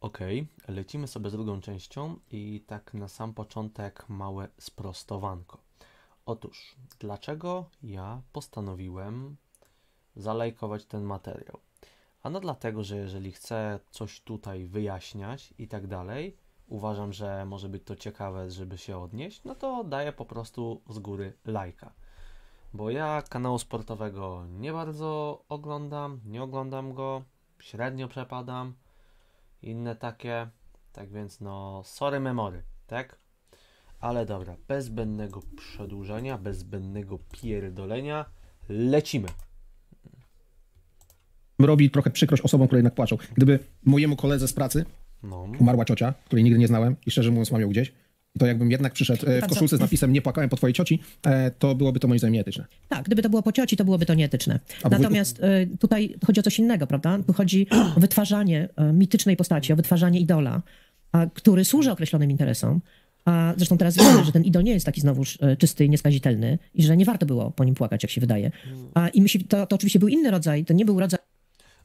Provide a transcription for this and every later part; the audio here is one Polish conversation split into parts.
Ok, lecimy sobie z drugą częścią i tak na sam początek małe sprostowanko. Otóż, dlaczego ja postanowiłem zalajkować ten materiał? Ano dlatego, że jeżeli chcę coś tutaj wyjaśniać i tak dalej, uważam, że może być to ciekawe, żeby się odnieść, no to daję po prostu z góry lajka. Bo ja kanału sportowego nie bardzo oglądam, nie oglądam go, średnio przepadam, inne takie. Tak więc no, sorry memory, tak? Ale dobra, bez zbędnego przedłużania, bez zbędnego pierdolenia, lecimy. Robi trochę przykrość osobom, które jednak płaczą. Gdyby mojemu koledze z pracy no. umarła ciocia, której nigdy nie znałem i szczerze mówiąc mam ją gdzieś, to jakbym jednak przyszedł e, w koszulce z napisem nie płakałem po twojej cioci, e, to byłoby to moim zdaniem nieetyczne. Tak, gdyby to było po cioci, to byłoby to nieetyczne. Natomiast e, tutaj chodzi o coś innego, prawda? Tu chodzi o wytwarzanie mitycznej postaci, o wytwarzanie idola, który służy określonym interesom. A zresztą teraz wiemy, że ten idol nie jest taki znowuż czysty i nieskazitelny i że nie warto było po nim płakać, jak się wydaje. A, I myśli, to, to oczywiście był inny rodzaj, to nie był rodzaj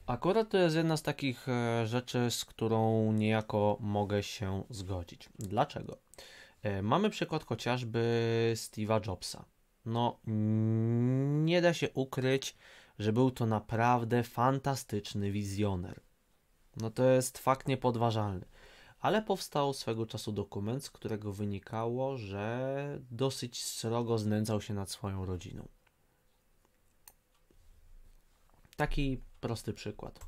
Akurat to jest jedna z takich rzeczy, z którą niejako mogę się zgodzić. Dlaczego? E, mamy przykład chociażby Steve'a Jobsa. No, nie da się ukryć, że był to naprawdę fantastyczny wizjoner. No to jest fakt niepodważalny. Ale powstał swego czasu dokument, z którego wynikało, że dosyć srogo znęcał się nad swoją rodziną. Taki prosty przykład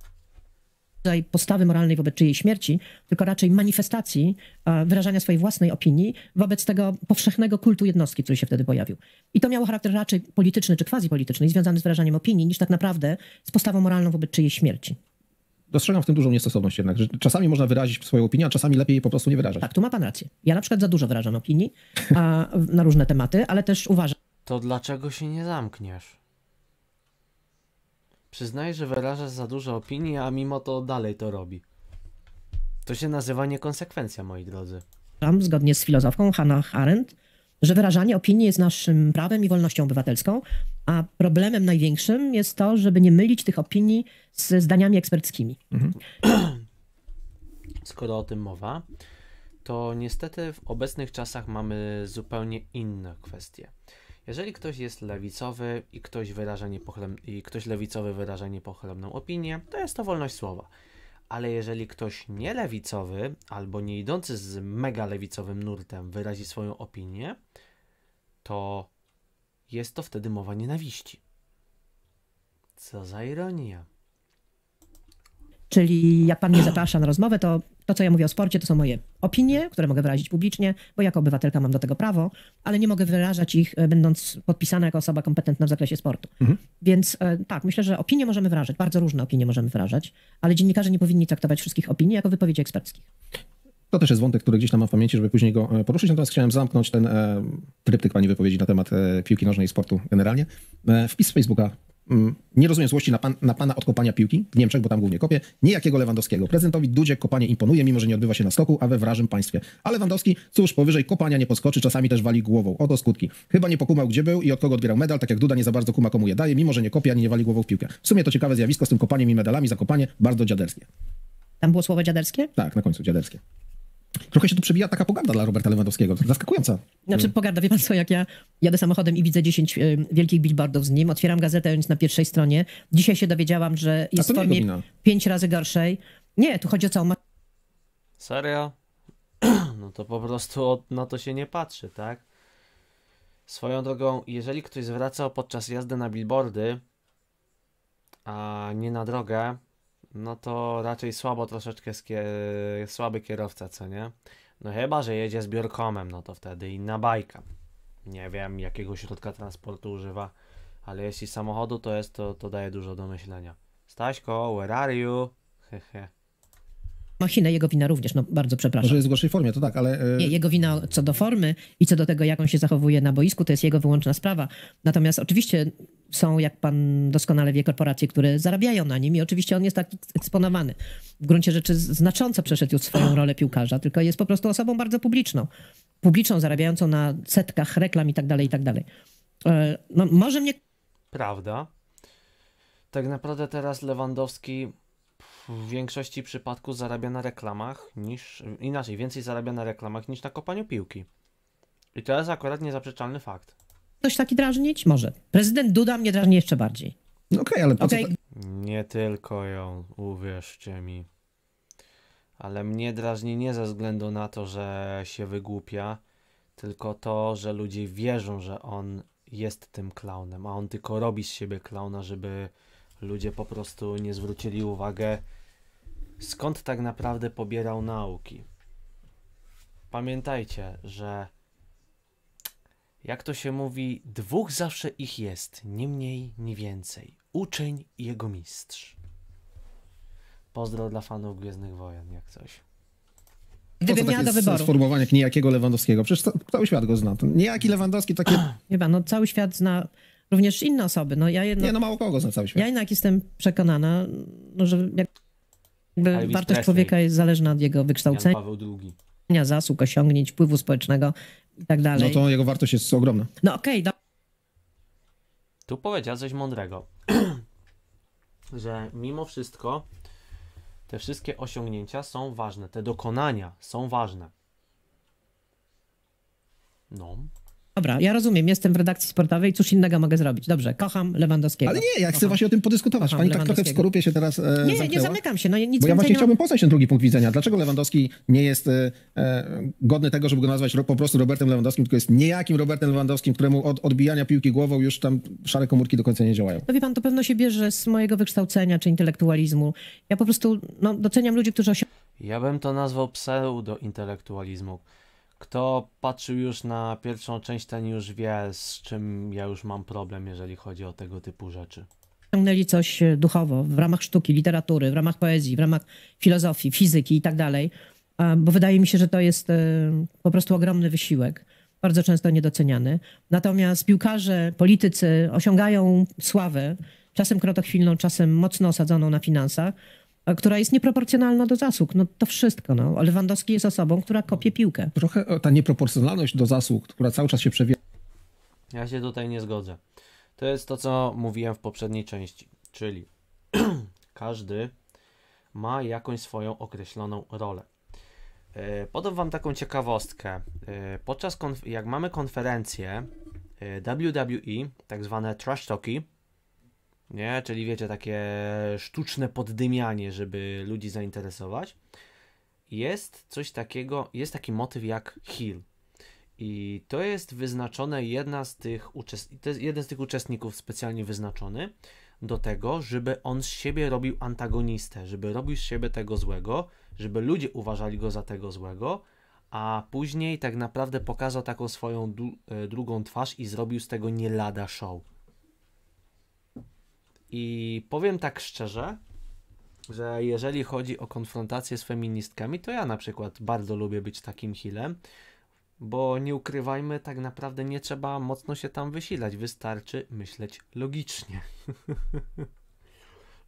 tutaj postawy moralnej wobec czyjejś śmierci, tylko raczej manifestacji e, wyrażania swojej własnej opinii wobec tego powszechnego kultu jednostki, który się wtedy pojawił. I to miało charakter raczej polityczny czy quasi-polityczny i związany z wyrażaniem opinii, niż tak naprawdę z postawą moralną wobec czyjejś śmierci dostrzegam w tym dużą niestosowność jednak, że czasami można wyrazić swoją opinię, a czasami lepiej jej po prostu nie wyrażać. Tak, tu ma pan rację. Ja na przykład za dużo wyrażam opinii a, na różne tematy, ale też uważam. To dlaczego się nie zamkniesz? Przyznaje, że wyraża za dużo opinii, a mimo to dalej to robi. To się nazywa niekonsekwencja, moi drodzy. Zgodnie z filozofką Hannah Arendt, że wyrażanie opinii jest naszym prawem i wolnością obywatelską, a problemem największym jest to, żeby nie mylić tych opinii z zdaniami eksperckimi. Mhm. Skoro o tym mowa, to niestety w obecnych czasach mamy zupełnie inne kwestie. Jeżeli ktoś jest lewicowy i ktoś, wyraża i ktoś lewicowy wyraża niepochlebną opinię, to jest to wolność słowa. Ale jeżeli ktoś nielewicowy albo nie idący z mega lewicowym nurtem wyrazi swoją opinię, to jest to wtedy mowa nienawiści. Co za ironia. Czyli jak pan mnie zaprasza na rozmowę, to to, co ja mówię o sporcie, to są moje opinie, które mogę wyrazić publicznie, bo jako obywatelka mam do tego prawo, ale nie mogę wyrażać ich, e, będąc podpisana jako osoba kompetentna w zakresie sportu. Mhm. Więc e, tak, myślę, że opinie możemy wyrażać, bardzo różne opinie możemy wyrażać, ale dziennikarze nie powinni traktować wszystkich opinii jako wypowiedzi eksperckich. To też jest wątek, który gdzieś tam mam w pamięci, żeby później go e, poruszyć. Natomiast chciałem zamknąć ten e, tryptyk Pani wypowiedzi na temat e, piłki nożnej i sportu generalnie. E, wpis z Facebooka Mm, nie rozumiem złości na, pan, na pana od kopania piłki w Niemczech, bo tam głównie kopie, niejakiego Lewandowskiego. Prezydentowi Dudzie kopanie imponuje, mimo że nie odbywa się na skoku, a we wrażym państwie. A Lewandowski, cóż, powyżej kopania nie podskoczy, czasami też wali głową. Oto skutki. Chyba nie pokumał, gdzie był i od kogo odbierał medal, tak jak Duda nie za bardzo kuma komu je daje, mimo że nie kopie ani nie wali głową w piłkę. W sumie to ciekawe zjawisko z tym kopaniem i medalami za kopanie, bardzo dziaderskie. Tam było słowo dziaderskie? Tak, na końcu dziaderskie trochę się tu przebija taka pogarda dla Roberta Lewandowskiego, zaskakująca. Znaczy y. pogarda, wie pan co, jak ja jadę samochodem i widzę 10 y, wielkich billboardów z nim, otwieram gazetę, więc na pierwszej stronie. Dzisiaj się dowiedziałam, że jest w formie pięć razy gorszej. Nie, tu chodzi o całą... Serio? No to po prostu od, na to się nie patrzy, tak? Swoją drogą, jeżeli ktoś zwracał podczas jazdy na billboardy, a nie na drogę, no to raczej słabo troszeczkę, skier... słaby kierowca, co nie? No chyba, że jedzie zbiorkomem, no to wtedy inna bajka. Nie wiem, jakiego środka transportu używa, ale jeśli samochodu to jest, to, to daje dużo do myślenia. Staśko, where are you? Hehe. Machinę, jego wina również, no bardzo przepraszam. Może jest w gorszej formie, to tak, ale... E, nie, jego wina co do formy i co do tego, jak on się zachowuje na boisku, to jest jego wyłączna sprawa. Natomiast oczywiście są, jak pan doskonale wie, korporacje, które zarabiają na nim i oczywiście on jest tak eksponowany. W gruncie rzeczy znacząco przeszedł już swoją rolę piłkarza, tylko jest po prostu osobą bardzo publiczną. Publiczną, zarabiającą na setkach reklam i tak dalej, i tak dalej. E, no, może mnie... Prawda. Tak naprawdę teraz Lewandowski w większości przypadków zarabia na reklamach niż... Inaczej, więcej zarabia na reklamach niż na kopaniu piłki. I to jest akurat niezaprzeczalny fakt ktoś taki drażnić? Może. Prezydent Duda mnie drażni jeszcze bardziej. No okej, okay, ale okay. Ta... Nie tylko ją, uwierzcie mi. Ale mnie drażni nie ze względu na to, że się wygłupia, tylko to, że ludzie wierzą, że on jest tym klaunem, a on tylko robi z siebie klauna, żeby ludzie po prostu nie zwrócili uwagę, skąd tak naprawdę pobierał nauki. Pamiętajcie, że jak to się mówi, dwóch zawsze ich jest, nie mniej, nie więcej. Uczeń i jego mistrz. Pozdro dla fanów Gwiezdnych Wojen, jak coś. Gdyby miała do wyboru. Sformułowanie jak niejakiego Lewandowskiego. Przecież to, cały świat go zna. niejaki Lewandowski takie... Chyba, no cały świat zna również inne osoby. No ja jednak... Nie, no mało kogo zna cały świat. Ja jednak jestem przekonana, no, że jakby wartość człowieka jest zależna od jego wykształcenia. Jan Paweł II zasług, osiągnięć, wpływu społecznego, i tak no dalej. No to jego wartość jest ogromna. No okej, okay, Tu powiedział coś mądrego, że mimo wszystko te wszystkie osiągnięcia są ważne, te dokonania są ważne. No. Dobra, ja rozumiem, jestem w redakcji sportowej, cóż innego mogę zrobić. Dobrze, kocham Lewandowskiego. Ale nie, ja chcę kocham. właśnie o tym podyskutować. Kocham Pani tak trochę w skorupie się teraz e, Nie, zamknęła. nie zamykam się. No, nic Bo ja właśnie nie... chciałbym poznać ten drugi punkt widzenia. Dlaczego Lewandowski nie jest e, e godny tego, żeby go nazwać po prostu Robertem Lewandowskim, tylko jest niejakim Robertem Lewandowskim, któremu od odbijania piłki głową już tam szare komórki do końca nie działają. No wie Pan, to pewno się bierze z mojego wykształcenia czy intelektualizmu. Ja po prostu no, doceniam ludzi, którzy osiągają... Ja bym to nazwał pseudo-intelektualizmu. Kto patrzył już na pierwszą część, ten już wie, z czym ja już mam problem, jeżeli chodzi o tego typu rzeczy. Ciągnęli coś e, duchowo w ramach sztuki, literatury, w ramach poezji, w ramach filozofii, fizyki i tak dalej, bo wydaje mi się, że to jest e, po prostu ogromny wysiłek bardzo często niedoceniany. Natomiast piłkarze, politycy osiągają sławę, czasem krotochwilną, czasem mocno osadzoną na finansach, E, która jest nieproporcjonalna do zasług. No to wszystko. No. Lewandowski jest osobą, która kopie piłkę. Trochę e, ta nieproporcjonalność do zasług, która cały czas się przewija. Ja się tutaj nie zgodzę. To jest to, co mówiłem w poprzedniej części, czyli każdy ma jakąś swoją określoną rolę. E, podam Wam taką ciekawostkę. Podczas jak mamy konferencję WWE, tak zwane trash talki, nie? Czyli wiecie, takie sztuczne poddymianie, żeby ludzi zainteresować. Jest coś takiego, jest taki motyw jak heel. I to jest wyznaczone jedna z tych uczestników, jeden z tych uczestników specjalnie wyznaczony do tego, żeby on z siebie robił antagonistę, żeby robił z siebie tego złego, żeby ludzie uważali go za tego złego, a później tak naprawdę pokazał taką swoją e, drugą twarz i zrobił z tego nie lada show. I powiem tak szczerze, że jeżeli chodzi o konfrontacje z feministkami, to ja na przykład bardzo lubię być takim hilem, bo nie ukrywajmy, tak naprawdę nie trzeba mocno się tam wysilać, wystarczy myśleć logicznie.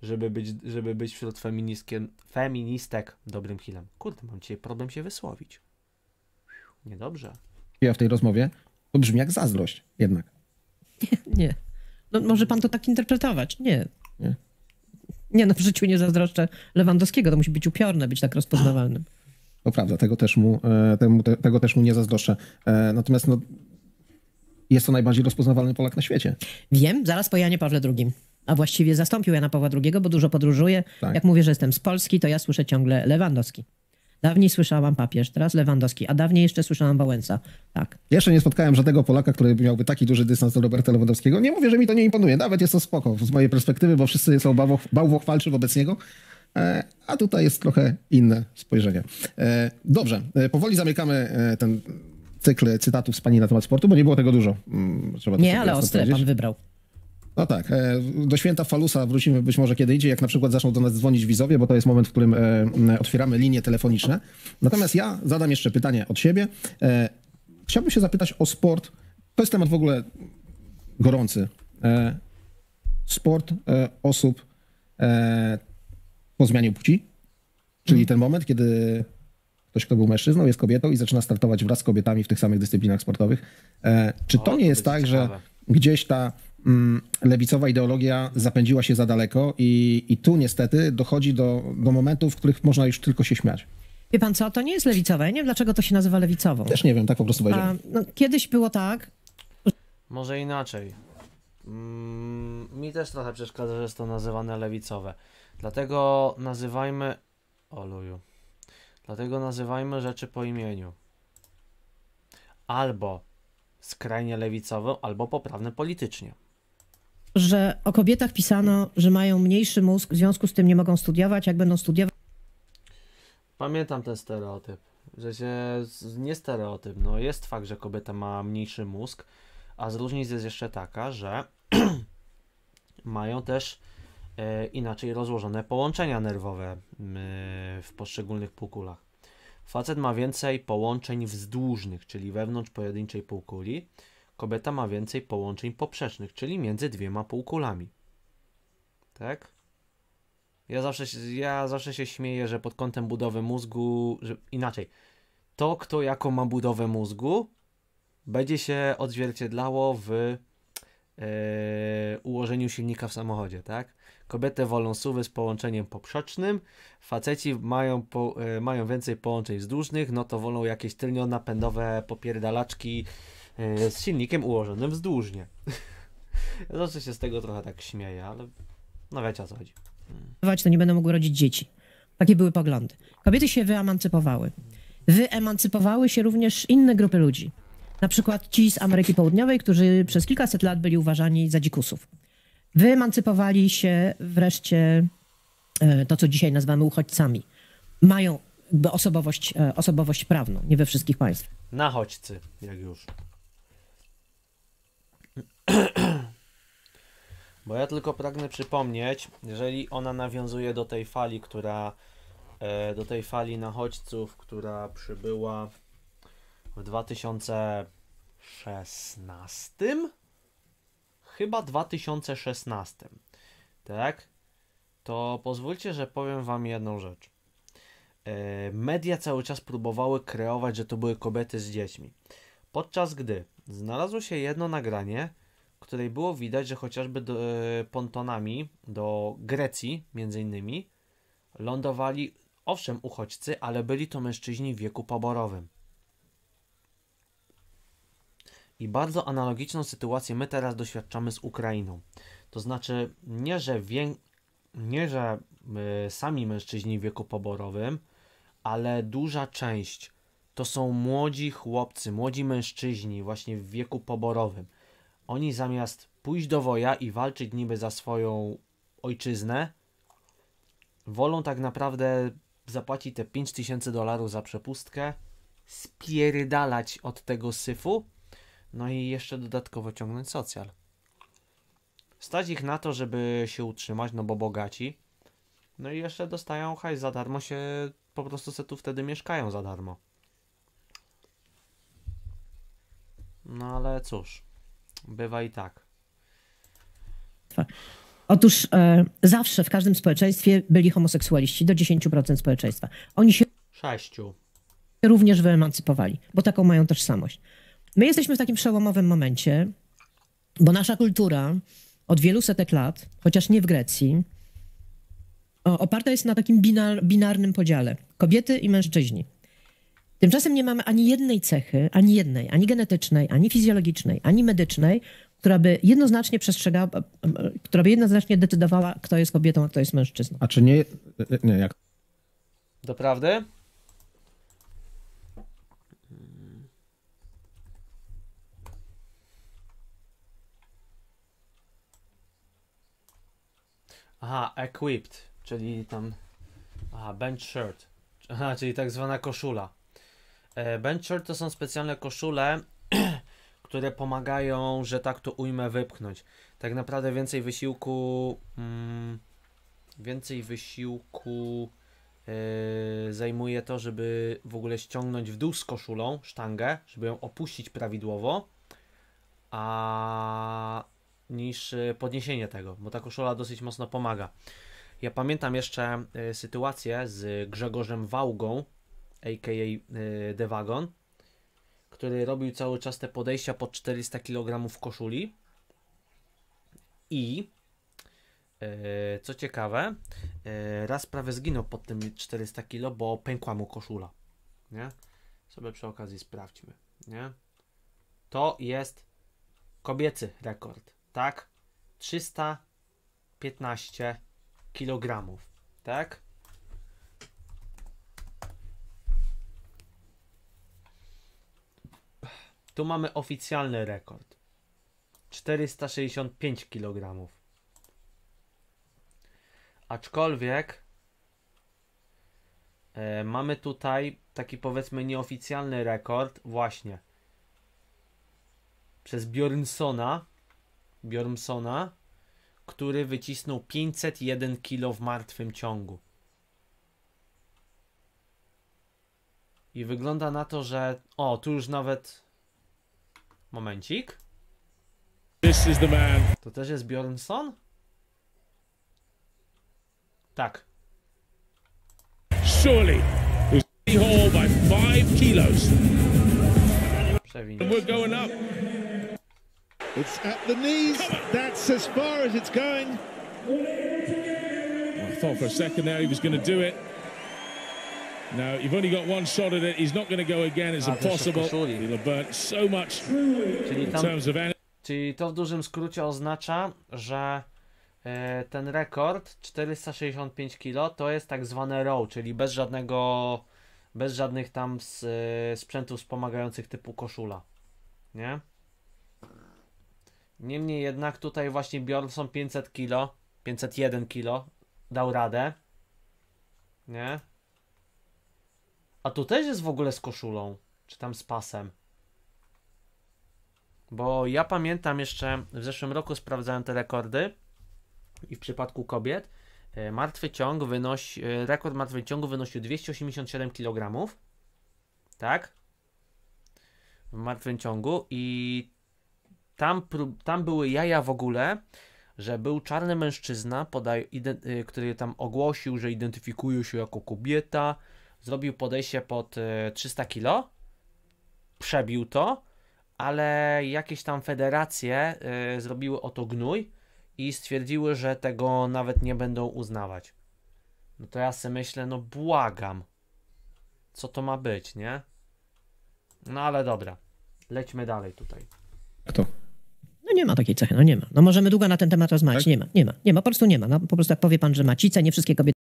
żeby, być, żeby być wśród feministkiem, feministek dobrym hilem. Kurde, mam dzisiaj problem się wysłowić. Niedobrze. Ja w tej rozmowie to brzmi jak zazdrość jednak. Nie. nie. No, może pan to tak interpretować. Nie, nie. no w życiu nie zazdroszczę Lewandowskiego. To musi być upiorne, być tak rozpoznawalnym. To prawda, tego też mu, e, temu, te, tego też mu nie zazdroszczę. E, natomiast no, jest to najbardziej rozpoznawalny Polak na świecie. Wiem, zaraz po Janie Pawle II. A właściwie zastąpił Jana Pawła II, bo dużo podróżuję. Tak. Jak mówię, że jestem z Polski, to ja słyszę ciągle Lewandowski. Dawniej słyszałam papież, teraz Lewandowski, a dawniej jeszcze słyszałam Wałęsa. Tak. Jeszcze nie spotkałem żadnego Polaka, który miałby taki duży dystans do Roberta Lewandowskiego. Nie mówię, że mi to nie imponuje, nawet jest to spoko z mojej perspektywy, bo wszyscy są bałwoch, bałwochwalczy wobec niego. E, a tutaj jest trochę inne spojrzenie. E, dobrze, e, powoli zamykamy ten cykl cytatów z pani na temat sportu, bo nie było tego dużo. Mm, trzeba nie, ale ostre pan wybrał. No tak. E, do święta Falusa wrócimy być może kiedy idzie, jak na przykład zaczną do nas dzwonić wizowie, bo to jest moment, w którym e, otwieramy linie telefoniczne. Natomiast ja zadam jeszcze pytanie od siebie. E, chciałbym się zapytać o sport. To jest temat w ogóle gorący. Sport osób po zmianie płci, czyli mhm. ten moment, kiedy ktoś, kto był mężczyzną, jest kobietą i zaczyna startować wraz z kobietami w tych samych dyscyplinach sportowych. Czy to nie jest tak, że gdzieś ta Mm, lewicowa ideologia zapędziła się za daleko i, i tu niestety dochodzi do, do momentów, w których można już tylko się śmiać. Wie pan co, to nie jest lewicowe. Ja nie wiem, dlaczego to się nazywa lewicową. Też nie wiem, tak po prostu powiedziałem. A, no, kiedyś było tak... Może inaczej. Mm, mi też trochę przeszkadza, że jest to nazywane lewicowe. Dlatego nazywajmy... Oluju. Dlatego nazywajmy rzeczy po imieniu. Albo skrajnie lewicową, albo poprawne politycznie że o kobietach pisano, że mają mniejszy mózg, w związku z tym nie mogą studiować, jak będą studiować. Pamiętam ten stereotyp, że się, nie stereotyp, no jest fakt, że kobieta ma mniejszy mózg, a z różnic jest jeszcze taka, że mają też e, inaczej rozłożone połączenia nerwowe e, w poszczególnych półkulach. Facet ma więcej połączeń wzdłużnych, czyli wewnątrz pojedynczej półkuli, kobieta ma więcej połączeń poprzecznych, czyli między dwiema półkulami. Tak? Ja zawsze, ja zawsze się śmieję, że pod kątem budowy mózgu, że inaczej, to kto jaką ma budowę mózgu, będzie się odzwierciedlało w yy, ułożeniu silnika w samochodzie, tak? Kobiety wolą suwy z połączeniem poprzecznym, faceci mają, po, yy, mają więcej połączeń wzdłużnych, no to wolą jakieś tylnionapędowe napędowe popierdalaczki, E, z silnikiem ułożonym wzdłużnie. Zawsze się z tego trochę tak śmieję, ale no wiecie o co chodzi. Mm. To nie będą mógł rodzić dzieci. Takie były poglądy. Kobiety się wyemancypowały. Wyemancypowały się również inne grupy ludzi. Na przykład ci z Ameryki Południowej, którzy przez kilkaset lat byli uważani za dzikusów. Wyemancypowali się wreszcie e, to, co dzisiaj nazywamy uchodźcami. Mają osobowość, e, osobowość prawną, nie we wszystkich państwach. Nachodźcy, jak już. Bo ja tylko pragnę przypomnieć, jeżeli ona nawiązuje do tej fali, która e, do tej fali nachodźców, która przybyła w 2016? Chyba 2016. Tak? To pozwólcie, że powiem wam jedną rzecz. E, media cały czas próbowały kreować, że to były kobiety z dziećmi. Podczas gdy znalazło się jedno nagranie, której było widać, że chociażby do, e, pontonami do Grecji, między innymi, lądowali owszem uchodźcy, ale byli to mężczyźni w wieku poborowym. I bardzo analogiczną sytuację my teraz doświadczamy z Ukrainą. To znaczy, nie że, nie, że y, sami mężczyźni w wieku poborowym, ale duża część to są młodzi chłopcy, młodzi mężczyźni właśnie w wieku poborowym. Oni zamiast pójść do woja i walczyć niby za swoją ojczyznę, wolą tak naprawdę zapłacić te 5000 dolarów za przepustkę, spierdalać od tego syfu, no i jeszcze dodatkowo ciągnąć socjal. Stać ich na to, żeby się utrzymać, no bo bogaci. No i jeszcze dostają hajs za darmo, się po prostu se tu wtedy mieszkają za darmo. No ale cóż. Bywa i tak. Otóż e, zawsze w każdym społeczeństwie byli homoseksualiści, do 10% społeczeństwa. Oni się również wyemancypowali, bo taką mają tożsamość. My jesteśmy w takim przełomowym momencie, bo nasza kultura od wielu setek lat, chociaż nie w Grecji, oparta jest na takim binar, binarnym podziale kobiety i mężczyźni. Tymczasem nie mamy ani jednej cechy, ani jednej, ani genetycznej, ani fizjologicznej, ani medycznej, która by jednoznacznie przestrzegała, e, e, która by jednoznacznie decydowała, kto jest kobietą, a kto jest mężczyzną. A czy nie. E, nie, jak. Doprawdy? Aha, equipped, czyli tam. Aha, bench shirt. Aha, czyli tak zwana koszula. E, Bench shirt to są specjalne koszule, które pomagają, że tak to ujmę, wypchnąć. Tak naprawdę więcej wysiłku, mm, więcej wysiłku e, zajmuje to, żeby w ogóle ściągnąć w dół z koszulą sztangę, żeby ją opuścić prawidłowo, a niż e, podniesienie tego, bo ta koszula dosyć mocno pomaga. Ja pamiętam jeszcze sytuację z Grzegorzem Wałgą, a.k.a. Y, The Wagon, który robił cały czas te podejścia po 400 kg koszuli. I y, co ciekawe, y, raz prawie zginął pod tym 400 kg, bo pękła mu koszula. Nie? Sobie przy okazji sprawdźmy. Nie? To jest kobiecy rekord, tak? 315 kg, tak? Tu mamy oficjalny rekord. 465 kg. Aczkolwiek e, mamy tutaj taki powiedzmy nieoficjalny rekord właśnie przez Bjornsona, Bjornsona, który wycisnął 501 kg w martwym ciągu. I wygląda na to, że o, tu już nawet Momencik. This is the man. To też jest Bjornson? Tak. Surely. Hall by 5 kilos. we We're going up. It's at the knees. That's as far as it's going. I thought for a second there he was going to do it. No, you've only got one shot at it. He's not going to go again. It's A, impossible. He'll so much czyli, tam, of... czyli to w dużym skrócie oznacza, że e, ten rekord 465 kg to jest tak zwane row, czyli bez żadnego bez żadnych tam s, sprzętów wspomagających typu koszula. Nie? Niemniej jednak tutaj właśnie Bjornsson 500 kg, 501 kg dał radę. Nie? A tu też jest w ogóle z koszulą. Czy tam z pasem. Bo ja pamiętam jeszcze w zeszłym roku sprawdzałem te rekordy i w przypadku kobiet e, martwy ciąg wynosi, e, rekord martwy ciągu wynosił 287 kg. Tak? W martwym ciągu i tam, tam były jaja w ogóle, że był czarny mężczyzna, podaj, e, który tam ogłosił, że identyfikuje się jako kobieta, zrobił podejście pod 300 e, kg, przebił to, ale jakieś tam federacje e, zrobiły o to gnój i stwierdziły, że tego nawet nie będą uznawać. No to ja sobie myślę, no błagam. Co to ma być, nie? No ale dobra. Lećmy dalej tutaj. Kto? No nie ma takiej cechy, no nie ma. No możemy długo na ten temat rozmawiać. Tak? Nie ma, nie ma, nie ma, po prostu nie ma. No, po prostu jak powie pan, że ma cicę, nie wszystkie kobiety.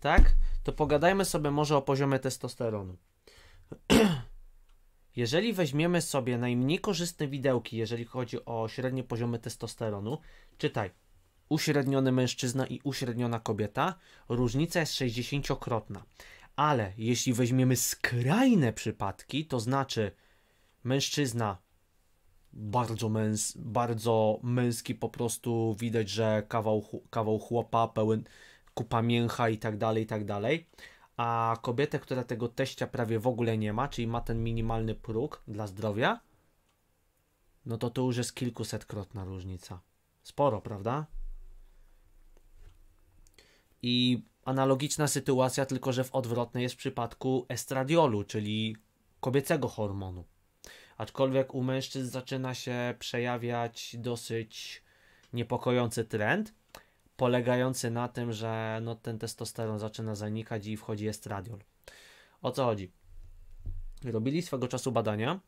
Tak? to pogadajmy sobie może o poziomie testosteronu. Jeżeli weźmiemy sobie najmniej korzystne widełki, jeżeli chodzi o średnie poziomy testosteronu, czytaj, uśredniony mężczyzna i uśredniona kobieta, różnica jest 60-krotna. Ale jeśli weźmiemy skrajne przypadki, to znaczy mężczyzna bardzo, męs bardzo męski, po prostu widać, że kawał, kawał chłopa pełen kupa mięcha i tak dalej, i tak dalej. A kobietę, która tego teścia prawie w ogóle nie ma, czyli ma ten minimalny próg dla zdrowia, no to to już jest kilkusetkrotna różnica. Sporo, prawda? I analogiczna sytuacja, tylko że w odwrotnej jest w przypadku estradiolu, czyli kobiecego hormonu. Aczkolwiek u mężczyzn zaczyna się przejawiać dosyć niepokojący trend, polegający na tym, że no, ten testosteron zaczyna zanikać i wchodzi estradiol. O co chodzi? Robili swego czasu badania,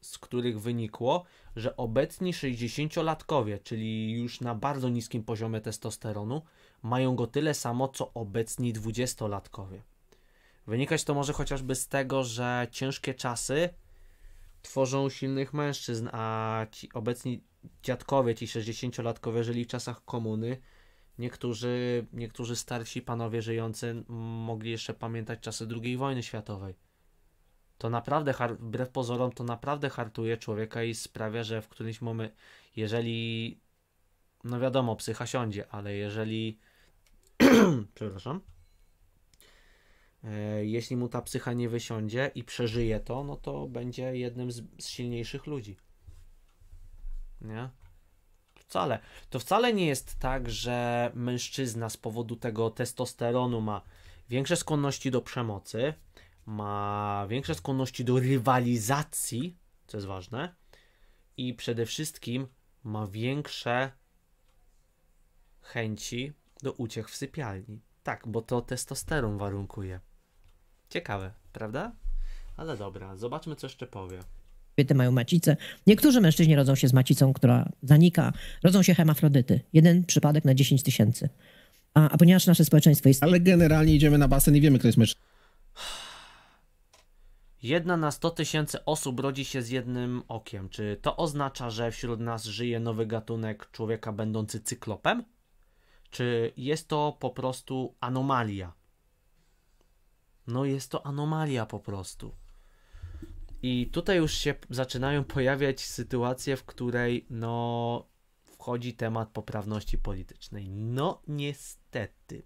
z których wynikło, że obecni 60-latkowie, czyli już na bardzo niskim poziomie testosteronu, mają go tyle samo co obecni 20-latkowie. Wynikać to może chociażby z tego, że ciężkie czasy tworzą silnych mężczyzn, a ci obecni dziadkowie, ci 60-latkowie żyli w czasach komuny, Niektórzy, niektórzy starsi panowie żyjący mogli jeszcze pamiętać czasy II wojny światowej. To naprawdę, wbrew pozorom, to naprawdę hartuje człowieka i sprawia, że w którymś momencie, jeżeli, no wiadomo, psycha siądzie, ale jeżeli, przepraszam, e, jeśli mu ta psycha nie wysiądzie i przeżyje to, no to będzie jednym z, z silniejszych ludzi. Nie? Wcale. To wcale nie jest tak, że mężczyzna z powodu tego testosteronu ma większe skłonności do przemocy, ma większe skłonności do rywalizacji, co jest ważne, i przede wszystkim ma większe chęci do uciech w sypialni. Tak, bo to testosteron warunkuje. Ciekawe, prawda? Ale dobra, zobaczmy, co jeszcze powie kobiety mają macicę. Niektórzy mężczyźni rodzą się z macicą, która zanika. Rodzą się hemafrodyty. Jeden przypadek na 10 tysięcy. A, a, ponieważ nasze społeczeństwo jest... Ale generalnie idziemy na basen i wiemy, kto jest mężczyzna. Jedna na 100 tysięcy osób rodzi się z jednym okiem. Czy to oznacza, że wśród nas żyje nowy gatunek człowieka będący cyklopem? Czy jest to po prostu anomalia? No jest to anomalia po prostu. I tutaj już się zaczynają pojawiać sytuacje, w której no wchodzi temat poprawności politycznej. No niestety.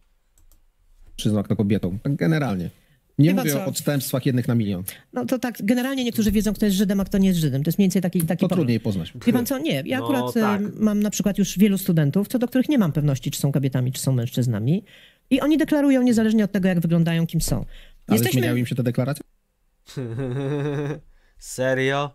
Przyznak na kobietą, tak generalnie. Nie Chyba mówię co? o odstępstwach jednych na milion. No to tak, generalnie niektórzy wiedzą, kto jest Żydem, a kto nie jest Żydem. To jest mniej więcej taki, taki To trudniej poznać. Chyba co, nie. Ja no, akurat tak. mam na przykład już wielu studentów, co do których nie mam pewności, czy są kobietami, czy są mężczyznami. I oni deklarują niezależnie od tego, jak wyglądają, kim są. Ale Jesteśmy... zmieniały im się te deklaracje? Serio?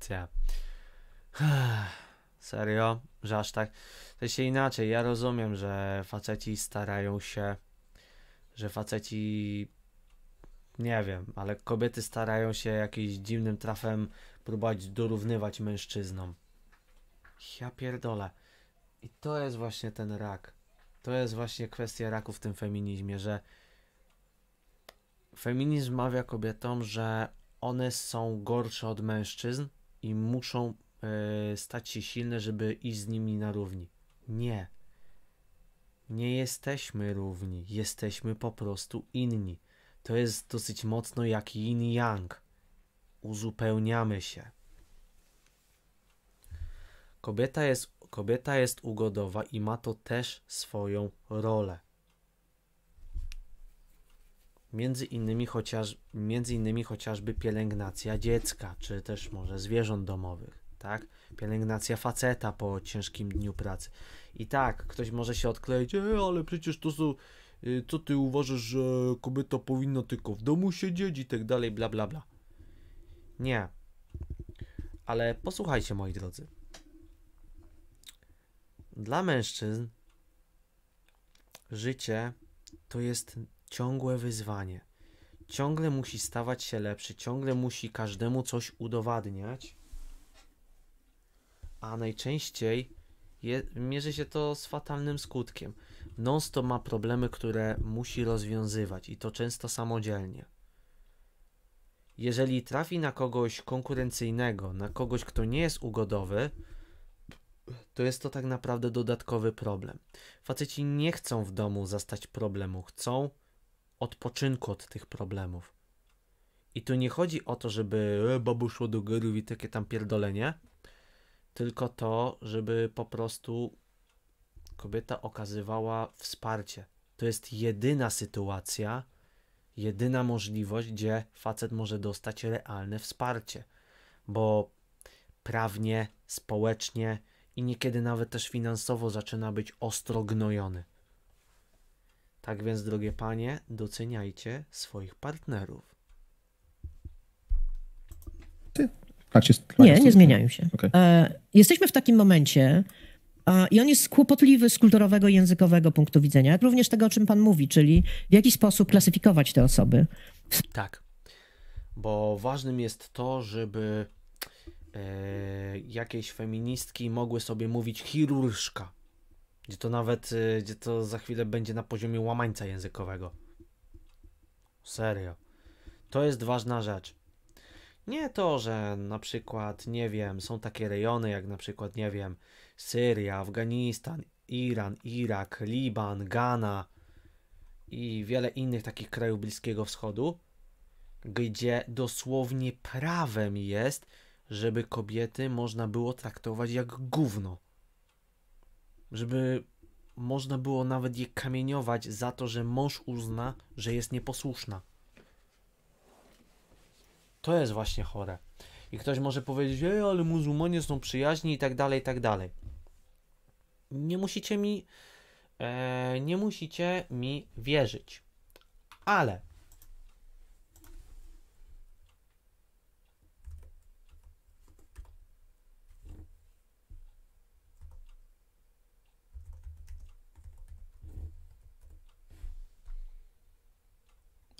Cia. Hmm. Serio? Że aż tak. W się inaczej, ja rozumiem, że faceci starają się, że faceci. Nie wiem, ale kobiety starają się jakimś dziwnym trafem próbować dorównywać mężczyznom. Ja pierdolę. I to jest właśnie ten rak. To jest właśnie kwestia raku w tym feminizmie, że feminizm mawia kobietom, że one są gorsze od mężczyzn i muszą yy, stać się silne, żeby iść z nimi na równi. Nie. Nie jesteśmy równi, jesteśmy po prostu inni. To jest dosyć mocno jak yin-yang. Uzupełniamy się. Kobieta jest, kobieta jest ugodowa i ma to też swoją rolę. Między innymi, chociaż, między innymi chociażby pielęgnacja dziecka, czy też może zwierząt domowych, tak? Pielęgnacja faceta po ciężkim dniu pracy. I tak, ktoś może się odkleić, e, ale przecież to są, y, co ty uważasz, że kobieta powinna tylko w domu siedzieć i tak dalej, bla bla bla. Nie. Ale posłuchajcie, moi drodzy. Dla mężczyzn życie to jest ciągłe wyzwanie. Ciągle musi stawać się lepszy, ciągle musi każdemu coś udowadniać. A najczęściej je, mierzy się to z fatalnym skutkiem. Non-stop ma problemy, które musi rozwiązywać i to często samodzielnie. Jeżeli trafi na kogoś konkurencyjnego, na kogoś, kto nie jest ugodowy, to jest to tak naprawdę dodatkowy problem. Faceci nie chcą w domu zastać problemu, chcą odpoczynku od tych problemów. I tu nie chodzi o to, żeby e, babu szło do góry i takie tam pierdolenie, tylko to, żeby po prostu kobieta okazywała wsparcie. To jest jedyna sytuacja, jedyna możliwość, gdzie facet może dostać realne wsparcie, bo prawnie, społecznie, i niekiedy nawet też finansowo zaczyna być ostro gnojony. Tak więc, drogie panie, doceniajcie swoich partnerów. Ty? tak Się, nie, nie zmieniają się. Okay. E, jesteśmy w takim momencie a, i on jest kłopotliwy z kulturowego językowego punktu widzenia, jak również tego, o czym pan mówi, czyli w jaki sposób klasyfikować te osoby. Tak, bo ważnym jest to, żeby E, jakieś feministki mogły sobie mówić chirurżka. Gdzie to nawet, e, gdzie to za chwilę będzie na poziomie łamańca językowego. Serio. To jest ważna rzecz. Nie to, że na przykład, nie wiem, są takie rejony jak na przykład, nie wiem, Syria, Afganistan, Iran, Irak, Liban, Ghana i wiele innych takich krajów Bliskiego Wschodu, gdzie dosłownie prawem jest, żeby kobiety można było traktować jak gówno. Żeby można było nawet je kamieniować za to, że mąż uzna, że jest nieposłuszna. To jest właśnie chore. I ktoś może powiedzieć, Ej, ale muzułmanie są przyjaźni i tak dalej, i tak dalej. Nie musicie mi, e, nie musicie mi wierzyć. Ale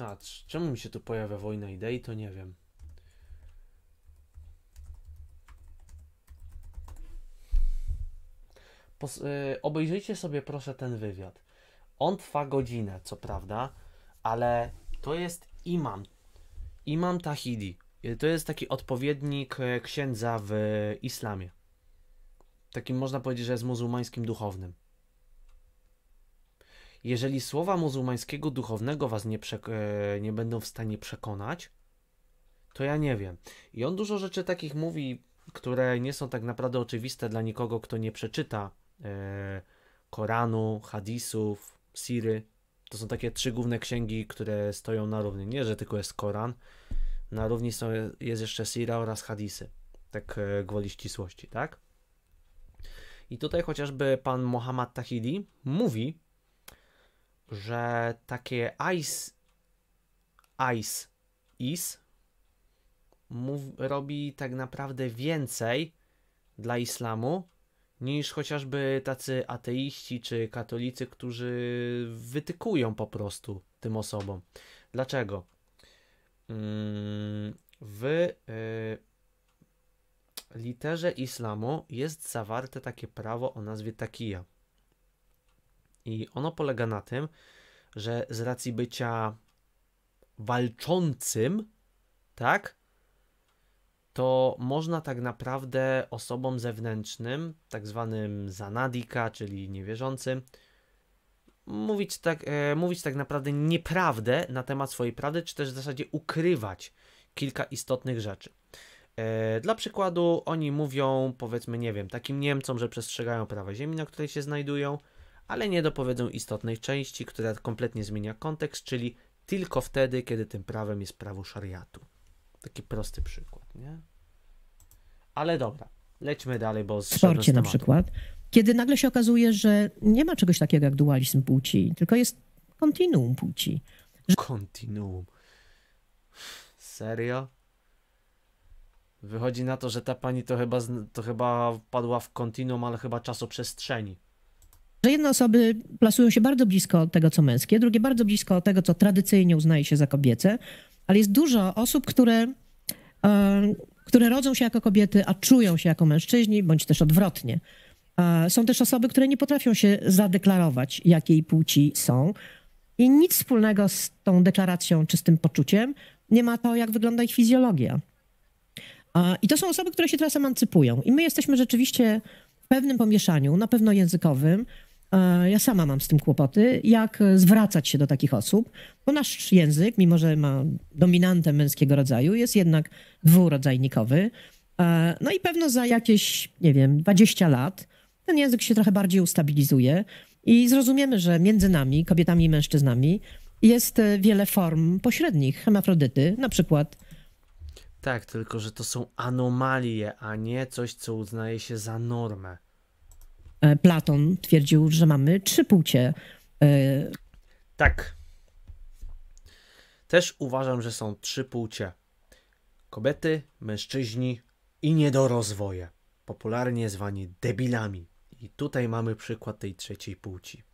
A, czemu mi się tu pojawia wojna idei, to nie wiem. Pos y obejrzyjcie sobie proszę ten wywiad. On trwa godzinę, co prawda, ale to jest imam. Imam Tahidi. Y, to jest taki odpowiednik y, księdza w islamie. Takim można powiedzieć, że jest muzułmańskim duchownym. Jeżeli słowa muzułmańskiego duchownego was nie, e, nie będą w stanie przekonać, to ja nie wiem. I on dużo rzeczy takich mówi, które nie są tak naprawdę oczywiste dla nikogo, kto nie przeczyta e, Koranu, hadisów, Siry. To są takie trzy główne księgi, które stoją na równi. Nie, że tylko jest Koran. Na równi są, jest jeszcze Sira oraz hadisy. Tak e, gwoli ścisłości, tak? I tutaj chociażby pan Mohammad Tahidi mówi, że takie ice, ice, is mów, robi tak naprawdę więcej dla islamu niż chociażby tacy ateiści czy katolicy, którzy wytykują po prostu tym osobom. Dlaczego? Mm, w y, literze islamu jest zawarte takie prawo o nazwie takija. I ono polega na tym, że z racji bycia walczącym, tak, to można tak naprawdę osobom zewnętrznym, tak zwanym zanadika, czyli niewierzącym, mówić tak, e, mówić tak naprawdę nieprawdę na temat swojej prawdy, czy też w zasadzie ukrywać kilka istotnych rzeczy. E, dla przykładu, oni mówią, powiedzmy, nie wiem, takim Niemcom, że przestrzegają prawa ziemi, na której się znajdują, ale nie dopowiedzą istotnej części, która kompletnie zmienia kontekst, czyli tylko wtedy, kiedy tym prawem jest prawo szariatu. Taki prosty przykład, nie? Ale dobra, lećmy dalej, bo... W sporcie na przykład, kiedy nagle się okazuje, że nie ma czegoś takiego jak dualizm płci, tylko jest kontinuum płci. Kontinuum. Serio? Wychodzi na to, że ta pani to chyba, to chyba wpadła w kontinuum, ale chyba czasoprzestrzeni że jedne osoby plasują się bardzo blisko tego, co męskie, drugie bardzo blisko tego, co tradycyjnie uznaje się za kobiece, ale jest dużo osób, które, e, które rodzą się jako kobiety, a czują się jako mężczyźni, bądź też odwrotnie. E, są też osoby, które nie potrafią się zadeklarować, jakiej płci są. I nic wspólnego z tą deklaracją czy z tym poczuciem nie ma to, jak wygląda ich fizjologia. E, I to są osoby, które się teraz emancypują. I my jesteśmy rzeczywiście w pewnym pomieszaniu, na pewno językowym, E, ja sama mam z tym kłopoty, jak e, zwracać się do takich osób, bo nasz język, mimo że ma dominantę męskiego rodzaju, jest jednak dwurodzajnikowy. E, no i pewno za jakieś, nie wiem, 20 lat ten język się trochę bardziej ustabilizuje i zrozumiemy, że między nami, kobietami i mężczyznami, jest wiele form pośrednich hemafrodyty, na przykład. Tak, tylko że to są anomalie, a nie coś, co uznaje się za normę. E, Platon twierdził, że mamy trzy płcie. E, tak. Też uważam, że są trzy płcie. Kobiety, mężczyźni i niedorozwoje, popularnie zwani debilami. I tutaj mamy przykład tej trzeciej płci.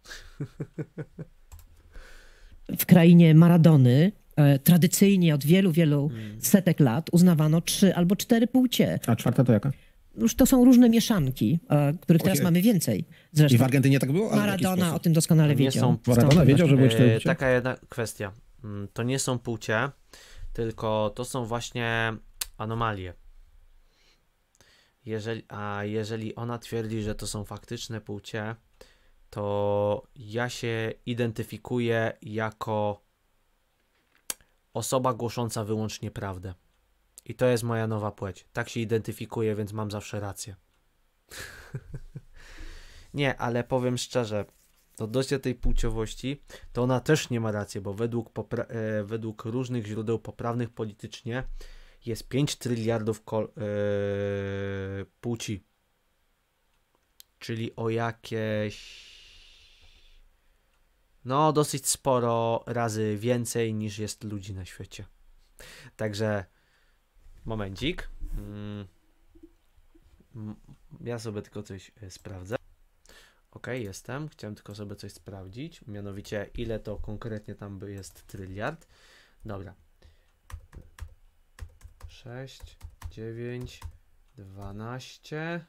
W krainie Maradony e, tradycyjnie od wielu, wielu mm. setek lat uznawano trzy albo cztery płcie. A czwarta to jaka? już to są różne mieszanki, e, których teraz mamy więcej. Zresztą. I w Argentynie tak było? Maradona o tym doskonale wiedział. Są... Maradona wiedział, że byłeś yy, Taka jedna kwestia. Mm, to nie są płcie, tylko to są właśnie anomalie. Jeżeli, a jeżeli ona twierdzi, że to są faktyczne płcie, to ja się identyfikuję jako osoba głosząca wyłącznie prawdę. I to jest moja nowa płeć. Tak się identyfikuję, więc mam zawsze rację. nie, ale powiem szczerze, to do tej płciowości, to ona też nie ma racji, bo według, popra- e, według różnych źródeł poprawnych politycznie jest 5 tryliardów kol- e, płci. Czyli o jakieś. No, dosyć sporo razy więcej niż jest ludzi na świecie. Także Momencik. Mm. Ja sobie tylko coś e, sprawdzę. Ok, jestem. Chciałem tylko sobie coś sprawdzić. Mianowicie, ile to konkretnie tam jest tryliard. Dobra. 6, 9, 12,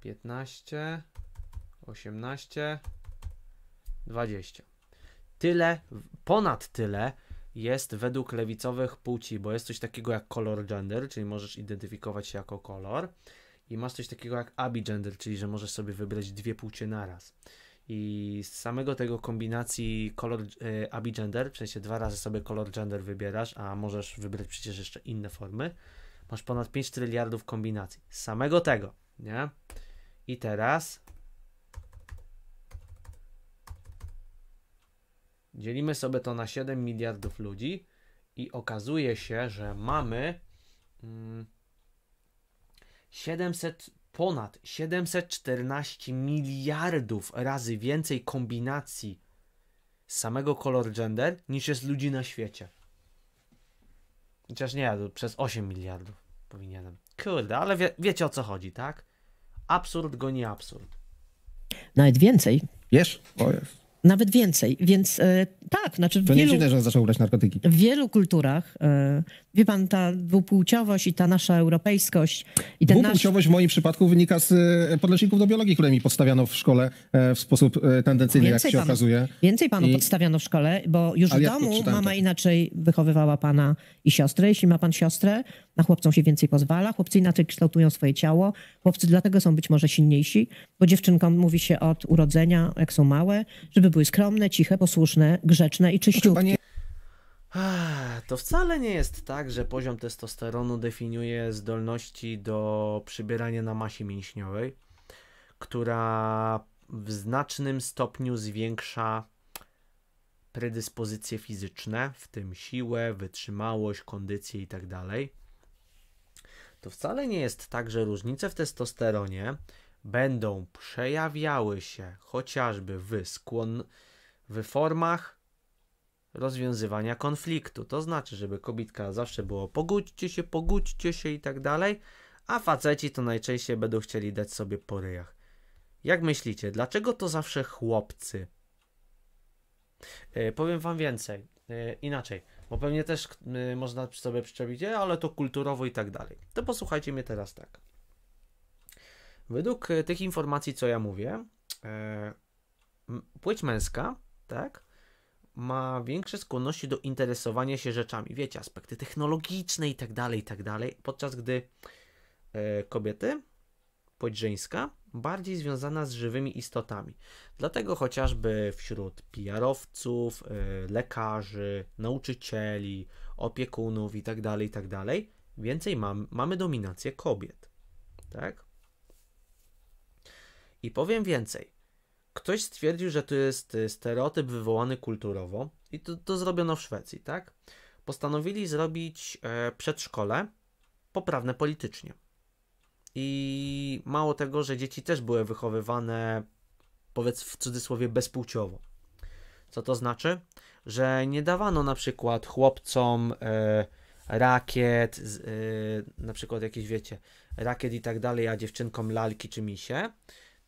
15, 18, 20. Tyle, ponad tyle jest według lewicowych płci, bo jest coś takiego jak color gender, czyli możesz identyfikować się jako kolor i masz coś takiego jak abigender, czyli że możesz sobie wybrać dwie płcie naraz. I z samego tego kombinacji kolor e, abigender, w sensie dwa razy sobie kolor gender wybierasz, a możesz wybrać przecież jeszcze inne formy, masz ponad 5 tryliardów kombinacji. Z samego tego, nie? I teraz Dzielimy sobie to na 7 miliardów ludzi i okazuje się, że mamy 700 mm, ponad 714 miliardów razy więcej kombinacji samego kolor gender niż jest ludzi na świecie. Chociaż nie, przez 8 miliardów powinienem. Kurde, ale wie, wiecie o co chodzi, tak? Absurd goni absurd. Nawet więcej. Wiesz? O jest. Nawet więcej, więc e, tak, znaczy w to wielu, nie dziwne, że zaczął brać narkotyki. W wielu kulturach, e, wie pan, ta dwupłciowość i ta nasza europejskość i ten Dwupłciowość nasz... w moim przypadku wynika z e, podleśników do biologii, które mi podstawiano w szkole e, w sposób e, tendencyjny, więcej jak się panu, okazuje. Więcej panu I... podstawiano w szkole, bo już w domu mama to. inaczej wychowywała pana i siostrę. Jeśli ma pan siostrę, na chłopcom się więcej pozwala, chłopcy inaczej kształtują swoje ciało, chłopcy dlatego są być może silniejsi, bo dziewczynkom mówi się od urodzenia, jak są małe, żeby były skromne, ciche, posłuszne, grzeczne i czyściutkie. Znaczy, ah, to wcale nie jest tak, że poziom testosteronu definiuje zdolności do przybierania na masie mięśniowej, która w znacznym stopniu zwiększa predyspozycje fizyczne, w tym siłę, wytrzymałość, kondycję itd. Tak to wcale nie jest tak, że różnice w testosteronie będą przejawiały się chociażby w, skłon, w formach rozwiązywania konfliktu. To znaczy, żeby kobitka zawsze było pogódźcie się, pogódźcie się i tak dalej, a faceci to najczęściej będą chcieli dać sobie po ryjach. Jak myślicie, dlaczego to zawsze chłopcy? Yy, powiem wam więcej, yy, inaczej bo pewnie też y, można sobie przyczepić, e, ale to kulturowo i tak dalej. To posłuchajcie mnie teraz tak. Według y, tych informacji, co ja mówię, y, płeć męska, tak, ma większe skłonności do interesowania się rzeczami, wiecie, aspekty technologiczne i tak dalej, i tak dalej, podczas gdy y, kobiety, płeć żeńska, bardziej związana z żywymi istotami. Dlatego chociażby wśród PR-owców, y, lekarzy, nauczycieli, opiekunów itd., tak itd. Tak więcej mam, mamy dominację kobiet. Tak? I powiem więcej. Ktoś stwierdził, że to jest y, stereotyp wywołany kulturowo i to, to zrobiono w Szwecji, tak? Postanowili zrobić e, przedszkole poprawne politycznie. I mało tego, że dzieci też były wychowywane, powiedz w cudzysłowie, bezpłciowo. Co to znaczy? Że nie dawano na przykład chłopcom y, rakiet, e, na przykład jakieś wiecie, rakiet i tak dalej, a dziewczynkom lalki czy misie,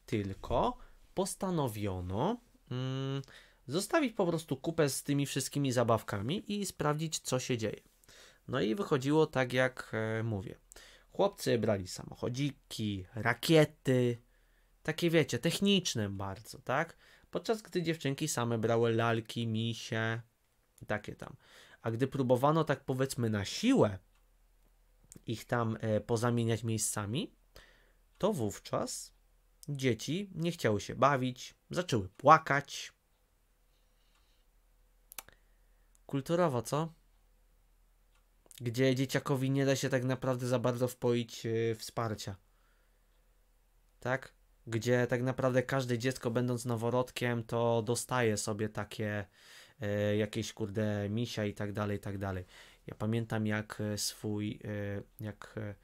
tylko postanowiono mm, zostawić po prostu kupę z tymi wszystkimi zabawkami i sprawdzić, co się dzieje. No i wychodziło tak, jak e, mówię. Chłopcy brali samochodziki, rakiety, takie wiecie, techniczne bardzo, tak? Podczas gdy dziewczynki same brały lalki, misie, takie tam. A gdy próbowano tak powiedzmy na siłę ich tam e, pozamieniać miejscami, to wówczas dzieci nie chciały się bawić, zaczęły płakać. Kulturowo, co? gdzie dzieciakowi nie da się tak naprawdę za bardzo wpoić yy, wsparcia. Tak? Gdzie tak naprawdę każde dziecko, będąc noworodkiem, to dostaje sobie takie yy, jakieś kurde misia i tak dalej, i tak dalej. Ja pamiętam, jak y, swój, yy, jak y,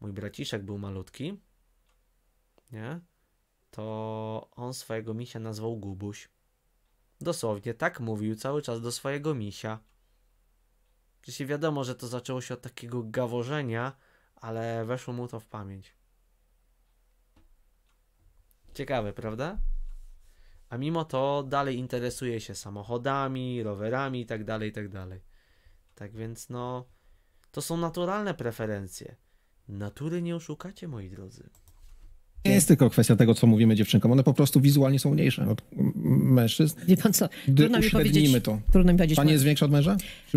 mój braciszek był malutki, nie? To on swojego misia nazwał Gubuś. Dosłownie tak mówił cały czas do swojego misia. Przecież wiadomo, że to zaczęło się od takiego gaworzenia, ale weszło mu to w pamięć. Ciekawe, prawda? A mimo to dalej interesuje się samochodami, rowerami itd., tak itd. Tak, tak więc no, to są naturalne preferencje. Natury nie oszukacie, moi drodzy. Nie jest tylko kwestia tego, co mówimy dziewczynkom. One po prostu wizualnie są mniejsze od mężczyzn. Wie pan co, trudno mi powiedzieć. to. Trudno mi powiedzieć. Pani jest większa od męża?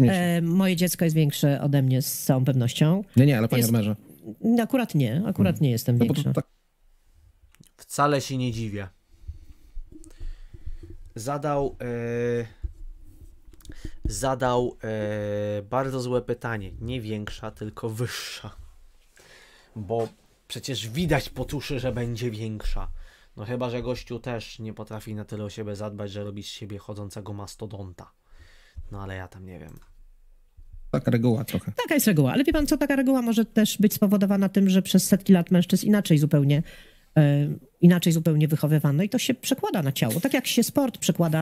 E, moje dziecko jest większe ode mnie z całą pewnością. Nie, nie, ale pani jest... od męża. Akurat nie, akurat hmm. nie jestem no większa. Tak... Wcale się nie dziwię. Zadał... E, zadał e, bardzo złe pytanie. Nie większa, tylko wyższa. Bo Przecież widać po tuszy, że będzie większa. No chyba, że gościu też nie potrafi na tyle o siebie zadbać, że robi z siebie chodzącego mastodonta. No ale ja tam nie wiem. Taka reguła trochę. Taka jest reguła, ale wie pan co, taka reguła może też być spowodowana tym, że przez setki lat mężczyzn inaczej zupełnie yy, inaczej zupełnie wychowywano i to się przekłada na ciało. Tak jak się sport przekłada.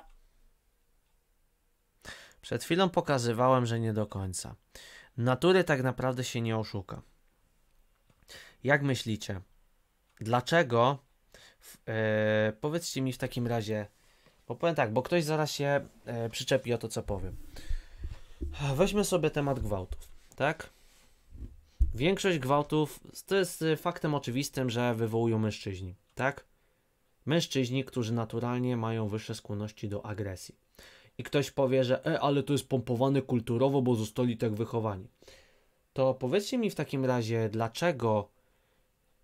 Przed chwilą pokazywałem, że nie do końca. Natury tak naprawdę się nie oszuka. Jak myślicie, dlaczego, yy, powiedzcie mi w takim razie, bo powiem tak, bo ktoś zaraz się yy, przyczepi o to, co powiem. Weźmy sobie temat gwałtów, tak? Większość gwałtów to jest e, faktem oczywistym, że wywołują mężczyźni, tak? Mężczyźni, którzy naturalnie mają wyższe skłonności do agresji. I ktoś powie, że e, ale to jest pompowane kulturowo, bo zostali tak wychowani. To powiedzcie mi w takim razie, dlaczego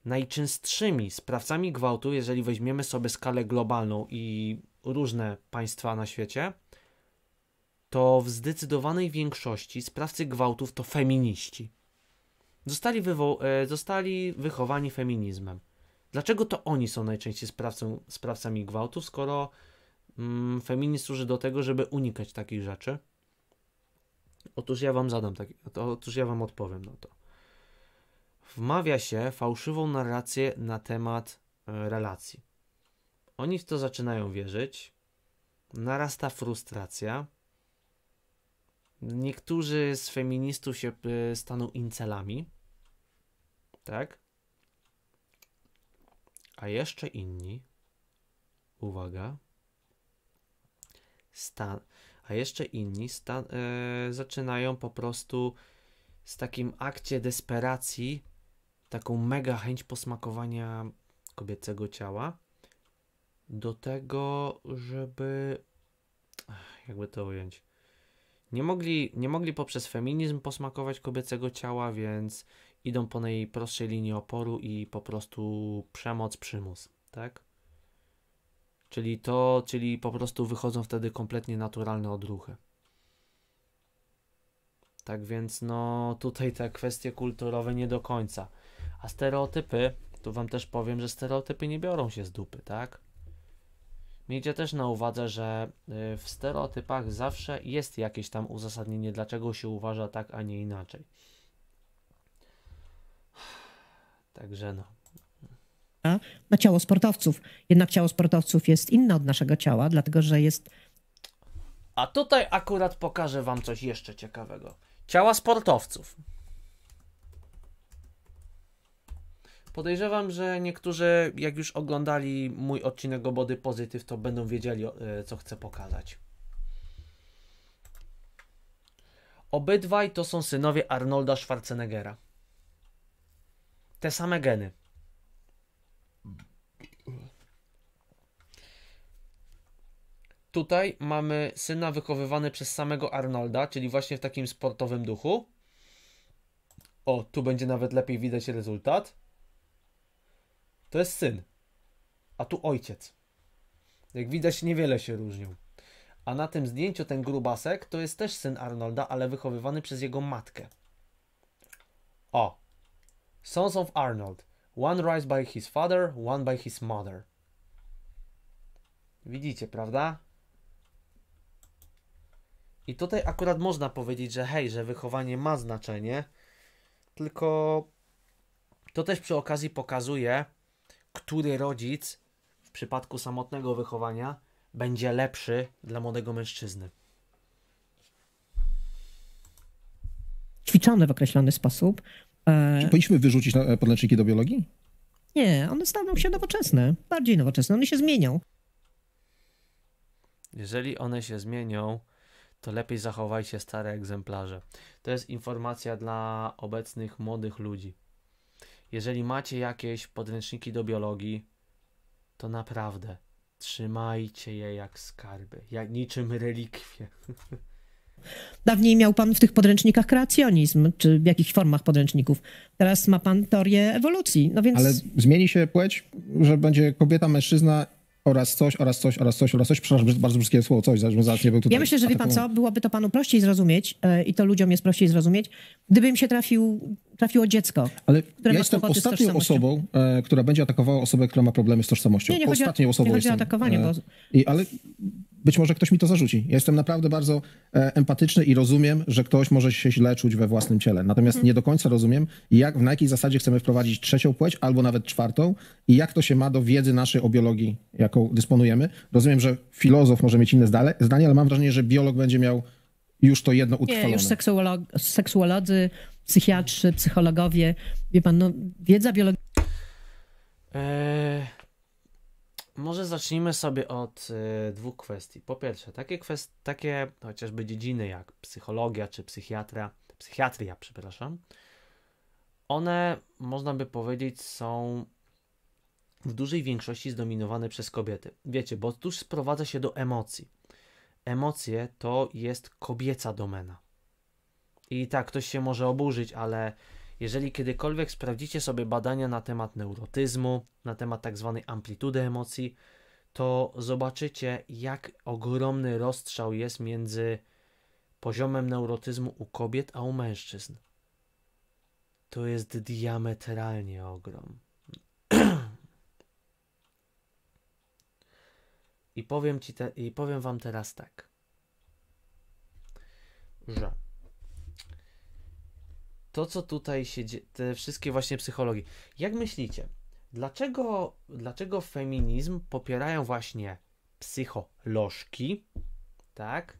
najczęstszymi sprawcami gwałtu, jeżeli weźmiemy sobie skalę globalną i różne państwa na świecie, to w zdecydowanej większości sprawcy gwałtów to feminiści. Zostali, e, zostali wychowani feminizmem. Dlaczego to oni są najczęściej sprawcą, sprawcami gwałtu, skoro mm, feminizm służy do tego, żeby unikać takich rzeczy? Otóż ja wam zadam, taki, otóż ja wam odpowiem na to wmawia się fałszywą narrację na temat e, relacji. Oni w to zaczynają wierzyć, narasta frustracja. Niektórzy z feministów się e, staną incelami, tak? A jeszcze inni, uwaga, stan, a jeszcze inni e, zaczynają po prostu z takim akcie desperacji taką mega chęć posmakowania kobiecego ciała, do tego, żeby. Jakby to ująć. Nie mogli, nie mogli poprzez feminizm posmakować kobiecego ciała, więc idą po najprostszej linii oporu i po prostu przemoc, przymus, tak? Czyli to, czyli po prostu wychodzą wtedy kompletnie naturalne odruchy. Tak więc, no tutaj te kwestie kulturowe nie do końca. A stereotypy, tu wam też powiem, że stereotypy nie biorą się z dupy, tak? Miejcie też na uwadze, że y, w stereotypach zawsze jest jakieś tam uzasadnienie, dlaczego się uważa tak, a nie inaczej. Także no. Na ciało sportowców. Jednak ciało sportowców jest inne od naszego ciała, dlatego że jest. A tutaj akurat pokażę Wam coś jeszcze ciekawego. Ciała sportowców. Podejrzewam, że niektórzy, jak już oglądali mój odcinek o Body Pozytyw, to będą wiedzieli, e, co chcę pokazać. Obydwaj to są synowie Arnolda Schwarzeneggera. Te same geny. Tutaj mamy syna wychowywany przez samego Arnolda, czyli właśnie w takim sportowym duchu. O, tu będzie nawet lepiej widać rezultat to jest syn, a tu ojciec. Jak widać, niewiele się różnił. A na tym zdjęciu ten grubasek to jest też syn Arnolda, ale wychowywany przez jego matkę. O! Sons of Arnold. One raised by his father, one by his mother. Widzicie, prawda? I tutaj akurat można powiedzieć, że hej, że wychowanie ma znaczenie, tylko to też przy okazji pokazuje, który rodzic w przypadku samotnego wychowania będzie lepszy dla młodego mężczyzny. Ćwiczone w określony sposób. E, Czy powinniśmy wyrzucić e, podleczniki do biologii? Nie, one staną się nowoczesne, bardziej nowoczesne, one się zmienią. Jeżeli one się zmienią, to lepiej zachowajcie stare egzemplarze. To jest informacja dla obecnych młodych ludzi. Jeżeli macie jakieś podręczniki do biologii, to naprawdę trzymajcie je jak skarby, jak niczym relikwie. Dawniej miał pan w tych podręcznikach kreacjonizm, czy w jakichś formach podręczników. Teraz ma pan teorię ewolucji, no więc... Ale zmieni się płeć, że będzie kobieta, mężczyzna oraz coś, oraz coś, oraz coś, oraz coś. Przepraszam, bardzo brzydkie słowo, coś, zanim zaraz nie był tutaj. Ja myślę, że wie pan co, byłoby to panu prościej zrozumieć yy, i to ludziom jest prościej zrozumieć, gdyby im się trafił, trafiło dziecko. Ale ja jestem ostatnią osobą, e, która będzie atakowała osobę, która ma problemy z tożsamością. Nie, nie Ostatnią chodzi o, nie chodzi o atakowanie, e, bo... i, ale być może ktoś mi to zarzuci. Ja jestem naprawdę bardzo e, empatyczny i rozumiem, że ktoś może się źle czuć we własnym ciele. Natomiast nie do końca rozumiem, jak, na jakiej zasadzie chcemy wprowadzić trzecią płeć albo nawet czwartą i jak to się ma do wiedzy naszej o biologii, jaką dysponujemy. Rozumiem, że filozof może mieć inne zdanie, ale mam wrażenie, że biolog będzie miał już to jedno utrwalone. Nie, już seksuolog, seksuolodzy, psychiatrzy, psychologowie, wie pan, no, wiedza biologiczna... Eee może zacznijmy sobie od y, dwóch kwestii. Po pierwsze, takie, kwest- takie chociażby dziedziny jak psychologia czy psychiatra, psychiatria, przepraszam, one, można by powiedzieć, są w dużej większości zdominowane przez kobiety. Wiecie, bo tuż sprowadza się do emocji. Emocje to jest kobieca domena. I tak, ktoś się może oburzyć, ale jeżeli kiedykolwiek sprawdzicie sobie badania na temat neurotyzmu, na temat tak zwanej amplitudy emocji, to zobaczycie, jak ogromny rozstrzał jest między poziomem neurotyzmu u kobiet a u mężczyzn. To jest diametralnie ogrom. I powiem, ci te, I powiem wam teraz tak, że to, co tutaj się dzieje, te wszystkie właśnie psychologii. Jak myślicie, dlaczego, dlaczego feminizm popierają właśnie psycholożki, tak?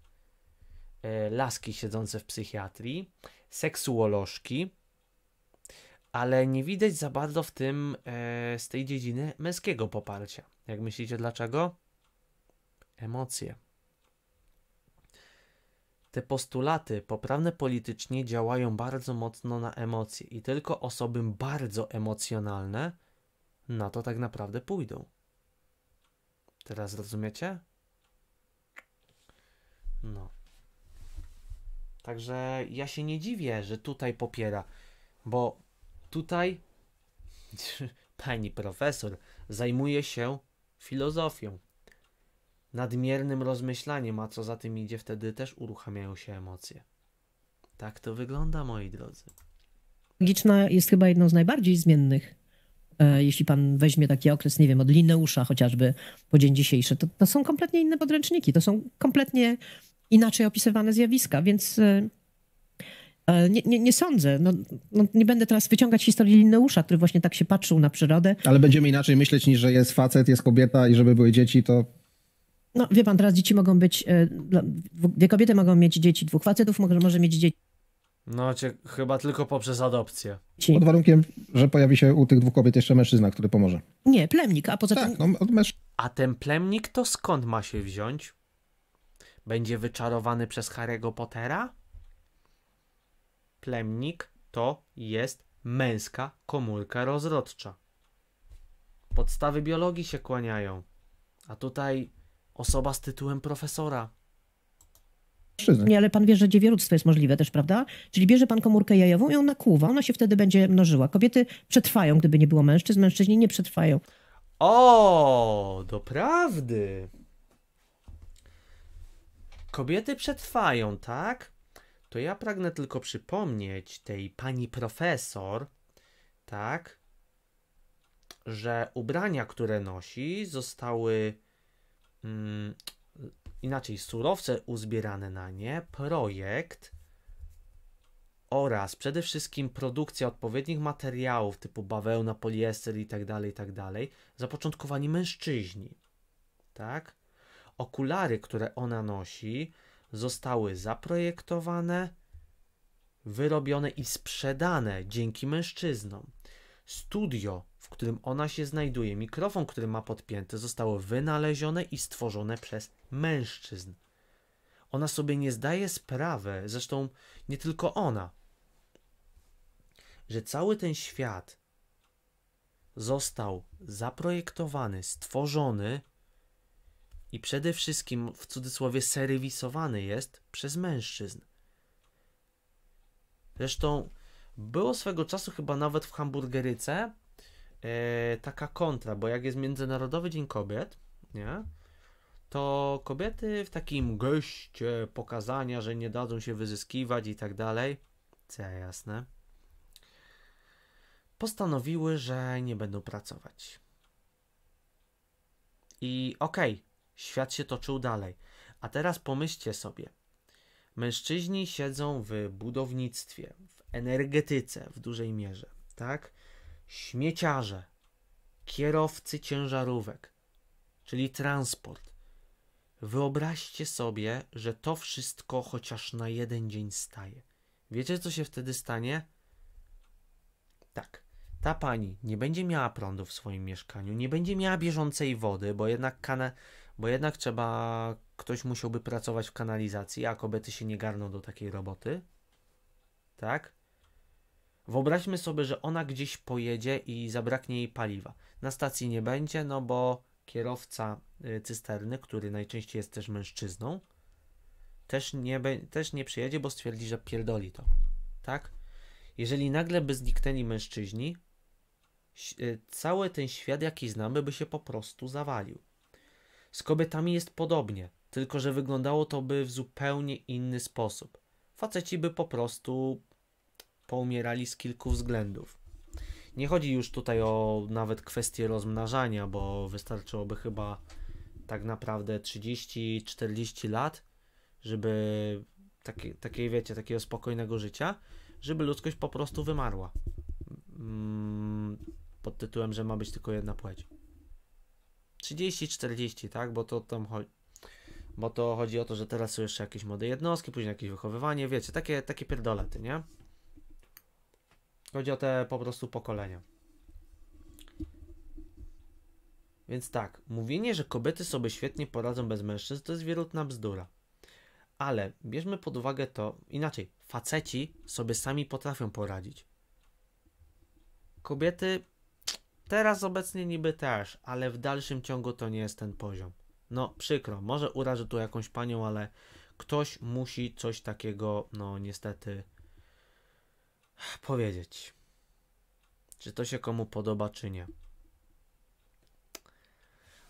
E, laski siedzące w psychiatrii, seksuolożki, ale nie widać za bardzo w tym e, z tej dziedziny męskiego poparcia. Jak myślicie, dlaczego? Emocje. Te postulaty poprawne politycznie działają bardzo mocno na emocje i tylko osoby bardzo emocjonalne na to tak naprawdę pójdą. Teraz rozumiecie? No. Także ja się nie dziwię, że tutaj popiera, bo tutaj pani profesor zajmuje się filozofią nadmiernym rozmyślaniem, a co za tym idzie, wtedy też uruchamiają się emocje. Tak to wygląda, moi drodzy. Logiczna jest chyba jedną z najbardziej zmiennych. E, jeśli pan weźmie taki okres, nie wiem, od Lineusza chociażby po dzień dzisiejszy, to, to są kompletnie inne podręczniki, to są kompletnie inaczej opisywane zjawiska, więc e, e, nie, nie, nie, sądzę. No, no, nie będę teraz wyciągać historii Lineusza, który właśnie tak się patrzył na przyrodę. Ale będziemy inaczej myśleć niż, że jest facet, jest kobieta i żeby były dzieci, to no wie pan, teraz dzieci mogą być, e, dwie kobiety mogą mieć dzieci, dwóch facetów może, może mieć dzieci. No cię, chyba tylko poprzez adopcję. Pod warunkiem, że pojawi się u tych dwóch kobiet jeszcze mężczyzna, który pomoże. Nie, plemnik, a poza tak, tym... No, męż... A ten plemnik to skąd ma się wziąć? Będzie wyczarowany przez Harry'ego Pottera? Plemnik to jest męska komórka rozrodcza. Podstawy biologii się kłaniają. A tutaj osoba z tytułem profesora. Nie, ale pan wie, że dziewiorództwo jest możliwe też, prawda? Czyli bierze pan komórkę jajową i ona kuwa, ona się wtedy będzie mnożyła. Kobiety przetrwają, gdyby nie było mężczyzn, mężczyźni nie przetrwają. O, doprawdy. Kobiety przetrwają, tak? To ja pragnę tylko przypomnieć tej pani profesor, tak, że ubrania, które nosi, zostały Mm, inaczej, surowce uzbierane na nie, projekt oraz przede wszystkim produkcja odpowiednich materiałów typu bawełna, poliester i i tak dalej tak dalej, zapoczątkowani mężczyźni. Tak? Okulary, które ona nosi, zostały zaprojektowane, wyrobione i sprzedane dzięki mężczyznom. Studio w którym ona się znajduje, mikrofon, który ma podpięty, zostało wynalezione i stworzone przez mężczyzn. Ona sobie nie zdaje sprawy, zresztą nie tylko ona, że cały ten świat został zaprojektowany, stworzony i przede wszystkim w cudzysłowie serwisowany jest przez mężczyzn. Zresztą było swego czasu chyba nawet w hamburgeryce e, taka kontra, bo jak jest Międzynarodowy Dzień Kobiet, nie? To kobiety w takim geście pokazania, że nie dadzą się wyzyskiwać i tak dalej, co jasne, postanowiły, że nie będą pracować. I okej, okay, świat się toczył dalej. A teraz pomyślcie sobie. Mężczyźni siedzą w budownictwie, w energetyce w dużej mierze, tak? śmieciarze, kierowcy ciężarówek, czyli transport. Wyobraźcie sobie, że to wszystko chociaż na jeden dzień staje. Wiecie, co się wtedy stanie? Tak, ta pani nie będzie miała prądu w swoim mieszkaniu, nie będzie miała bieżącej wody, bo jednak, kana bo jednak trzeba, ktoś musiałby pracować w kanalizacji, a kobiety się nie garną do takiej roboty. Tak? Wyobraźmy sobie, że ona gdzieś pojedzie i zabraknie jej paliwa. Na stacji nie będzie, no bo kierowca y, cysterny, który najczęściej jest też mężczyzną, też nie, też nie przyjedzie, bo stwierdzi, że pierdoli to. Tak? Jeżeli nagle by zniknęli mężczyźni, y, cały ten świat, jaki znamy, by się po prostu zawalił. Z kobietami jest podobnie, tylko że wyglądało to by w zupełnie inny sposób. Faceci by po prostu poumierali z kilku względów. Nie chodzi już tutaj o nawet kwestię rozmnażania, bo wystarczyłoby chyba tak naprawdę 30-40 lat, żeby takie, takie, wiecie, takiego spokojnego życia, żeby ludzkość po prostu wymarła. Mm, pod tytułem, że ma być tylko jedna płeć. 30-40, tak? Bo to tam chodzi. Bo to chodzi o to, że teraz są jeszcze jakieś młode jednostki, później jakieś wychowywanie, wiecie, takie, takie pierdolety, nie? Chodzi o te po prostu pokolenia. Więc tak, mówienie, że kobiety sobie świetnie poradzą bez mężczyzn, to jest wierutna bzdura. Ale bierzmy pod uwagę to, inaczej, faceci sobie sami potrafią poradzić. Kobiety teraz obecnie niby też, ale w dalszym ciągu to nie jest ten poziom. No przykro, może urażę tu jakąś panią, ale ktoś musi coś takiego, no niestety, powiedzieć, czy to się komu podoba, czy nie.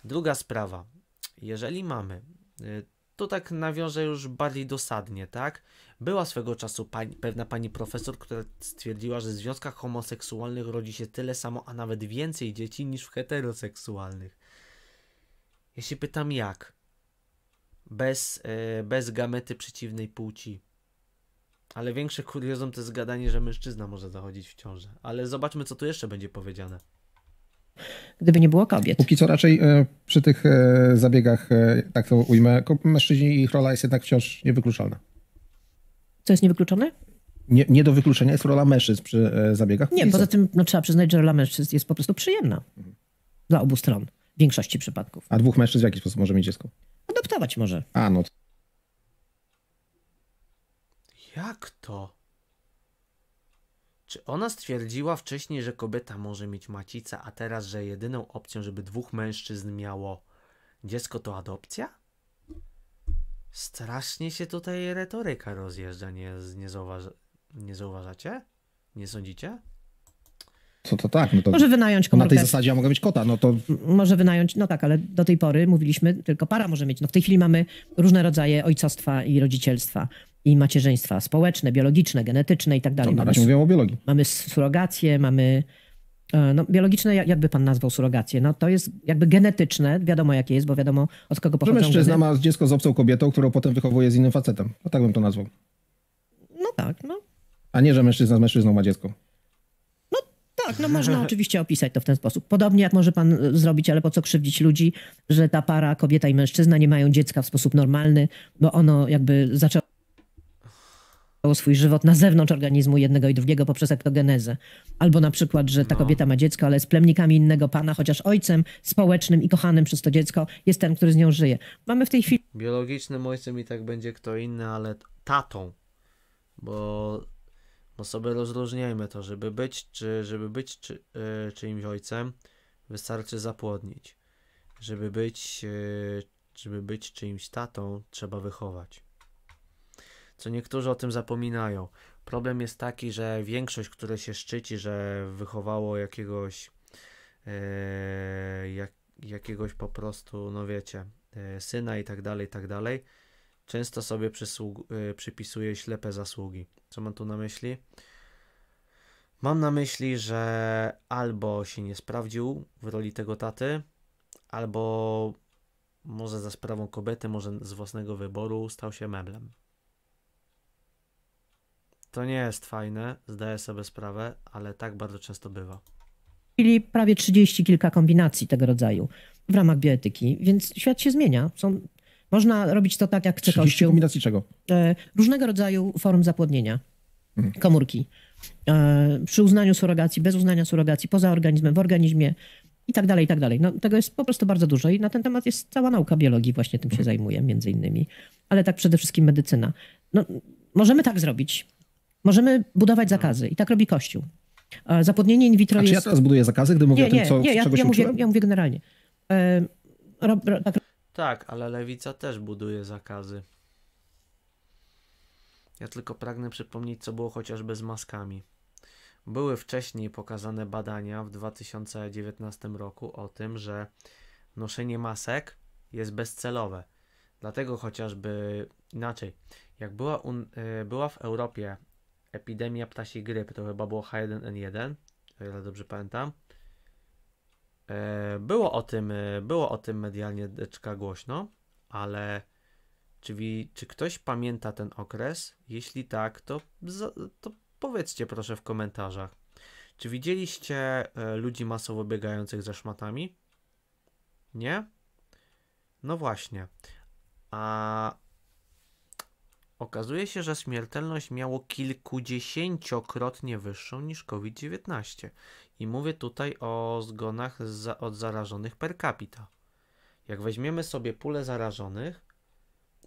Druga sprawa. Jeżeli mamy, y, to tak nawiążę już bardziej dosadnie, tak? Była swego czasu pewna pani profesor, która stwierdziła, że w związkach homoseksualnych rodzi się tyle samo, a nawet więcej dzieci niż w heteroseksualnych. Ja się pytam jak? Bez, y, bez gamety przeciwnej płci. Ale większe kuriozum to jest gadanie, że mężczyzna może zachodzić w ciążę. Ale zobaczmy, co tu jeszcze będzie powiedziane. Gdyby nie było kobiet. Póki co raczej e, przy tych e, zabiegach, e, tak to ujmę, mężczyźni ich rola jest jednak wciąż niewykluczalna. Co jest niewykluczone? Nie, nie do wykluczenia jest rola mężczyzn przy e, zabiegach. Nie, I poza co? tym no, trzeba przyznać, że rola mężczyzn jest po prostu przyjemna mhm. dla obu stron w większości przypadków. A dwóch mężczyzn w jaki sposób może mieć dziecko? Adoptować może. A, no. Jak to? Czy ona stwierdziła wcześniej, że kobieta może mieć macica, a teraz, że jedyną opcją, żeby dwóch mężczyzn miało dziecko, to adopcja? Strasznie się tutaj retoryka rozjeżdża, nie, nie, nie zauważacie? Nie sądzicie? Co to tak? No to może wynająć komórkę. Na tej zasadzie ja mogę mieć kota, no to... Może wynająć, no tak, ale do tej pory mówiliśmy, tylko para może mieć. No w tej chwili mamy różne rodzaje ojcostwa i rodzicielstwa i macierzyństwa społeczne, biologiczne, genetyczne i tak dalej. No, na razie o biologii. Mamy surogację, mamy... E, no, biologiczne, jakby pan nazwał surogację. no to jest jakby genetyczne, wiadomo jakie jest, bo wiadomo od kogo pochodzą. Że mężczyzna ma dziecko z obcą kobietą, którą potem wychowuje z innym facetem. No tak bym to nazwał. No tak, no. A nie, że mężczyzna z mężczyzną ma dziecko. No tak, no można oczywiście opisać to w ten sposób. Podobnie jak może pan zrobić, ale po co krzywdzić ludzi, że ta para, kobieta i mężczyzna nie mają dziecka w sposób normalny, bo ono jakby zaczęło wywołało swój żywot na zewnątrz organizmu jednego i drugiego poprzez ektogenezę. Albo na przykład, że ta no. kobieta ma dziecko, ale z plemnikami innego pana, chociaż ojcem społecznym i kochanym przez to dziecko jest ten, który z nią żyje. Mamy w tej chwili... Biologicznym ojcem i tak będzie kto inny, ale tatą. Bo, bo sobie rozróżniajmy to, żeby być, czy, żeby być czy, yy, czyimś ojcem, wystarczy zapłodnić. Żeby być, yy, żeby być czyimś tatą, trzeba wychować co niektórzy o tym zapominają. Problem jest taki, że większość, które się szczyci, że wychowało jakiegoś e, jak, jakiegoś po prostu, no wiecie, e, syna i tak dalej, i tak dalej, często sobie przysług- e, przypisuje ślepe zasługi. Co mam tu na myśli? Mam na myśli, że albo się nie sprawdził w roli tego taty, albo może za sprawą kobiety, może z własnego wyboru stał się meblem. To nie jest fajne, zdaję sobie sprawę, ale tak bardzo często bywa. Czyli prawie 30 kilka kombinacji tego rodzaju w ramach bioetyki, więc świat się zmienia. Są, można robić to tak, jak chce Kościół. kombinacji czego? E, różnego rodzaju form zapłodnienia mhm. komórki. E, przy uznaniu surogacji, bez uznania surogacji, poza organizmem, w organizmie i tak dalej, i tak dalej. No, tego jest po prostu bardzo dużo i na ten temat jest cała nauka biologii właśnie tym się mhm. zajmuje, między innymi, ale tak przede wszystkim medycyna. No, możemy tak zrobić. Możemy budować mhm. zakazy i tak robi Kościół. Zapłodnienie in vitro A jest... czy ja teraz buduję zakazy, gdy mówię nie, o tym, co, nie, ja, czegoś ja mówię, ja mówię generalnie. ro, ro, tak... tak, ale lewica też buduje zakazy. Ja tylko pragnę przypomnieć, co było chociażby z maskami. Były wcześniej pokazane badania w 2019 roku o tym, że noszenie masek jest bezcelowe. Dlatego chociażby inaczej, jak była, un, y, była w Europie Epidemia ptasiej grypy, to chyba było H1N1, o ile dobrze pamiętam. E, było o tym, e, było o tym medialnie deczka głośno, ale czyli, czy ktoś pamięta ten okres? Jeśli tak, to, to powiedzcie proszę w komentarzach. Czy widzieliście e, ludzi masowo biegających za szmatami? Nie? No właśnie. A Okazuje się, że śmiertelność miało kilkudziesięciokrotnie wyższą niż COVID-19. I mówię tutaj o zgonach za, od zarażonych per capita. Jak weźmiemy sobie pulę zarażonych,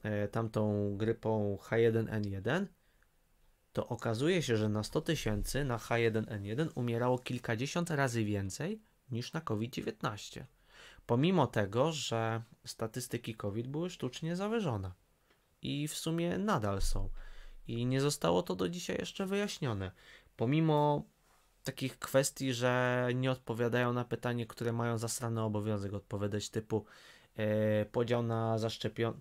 e, tamtą grypą H1N1, to okazuje się, że na 100 tysięcy na H1N1 umierało kilkadziesiąt razy więcej niż na COVID-19. Pomimo tego, że statystyki COVID były sztucznie zawyżone i w sumie nadal są. I nie zostało to do dzisiaj jeszcze wyjaśnione. Pomimo takich kwestii, że nie odpowiadają na pytanie, które mają zasrany obowiązek odpowiadać, typu e, podział na zaszczepion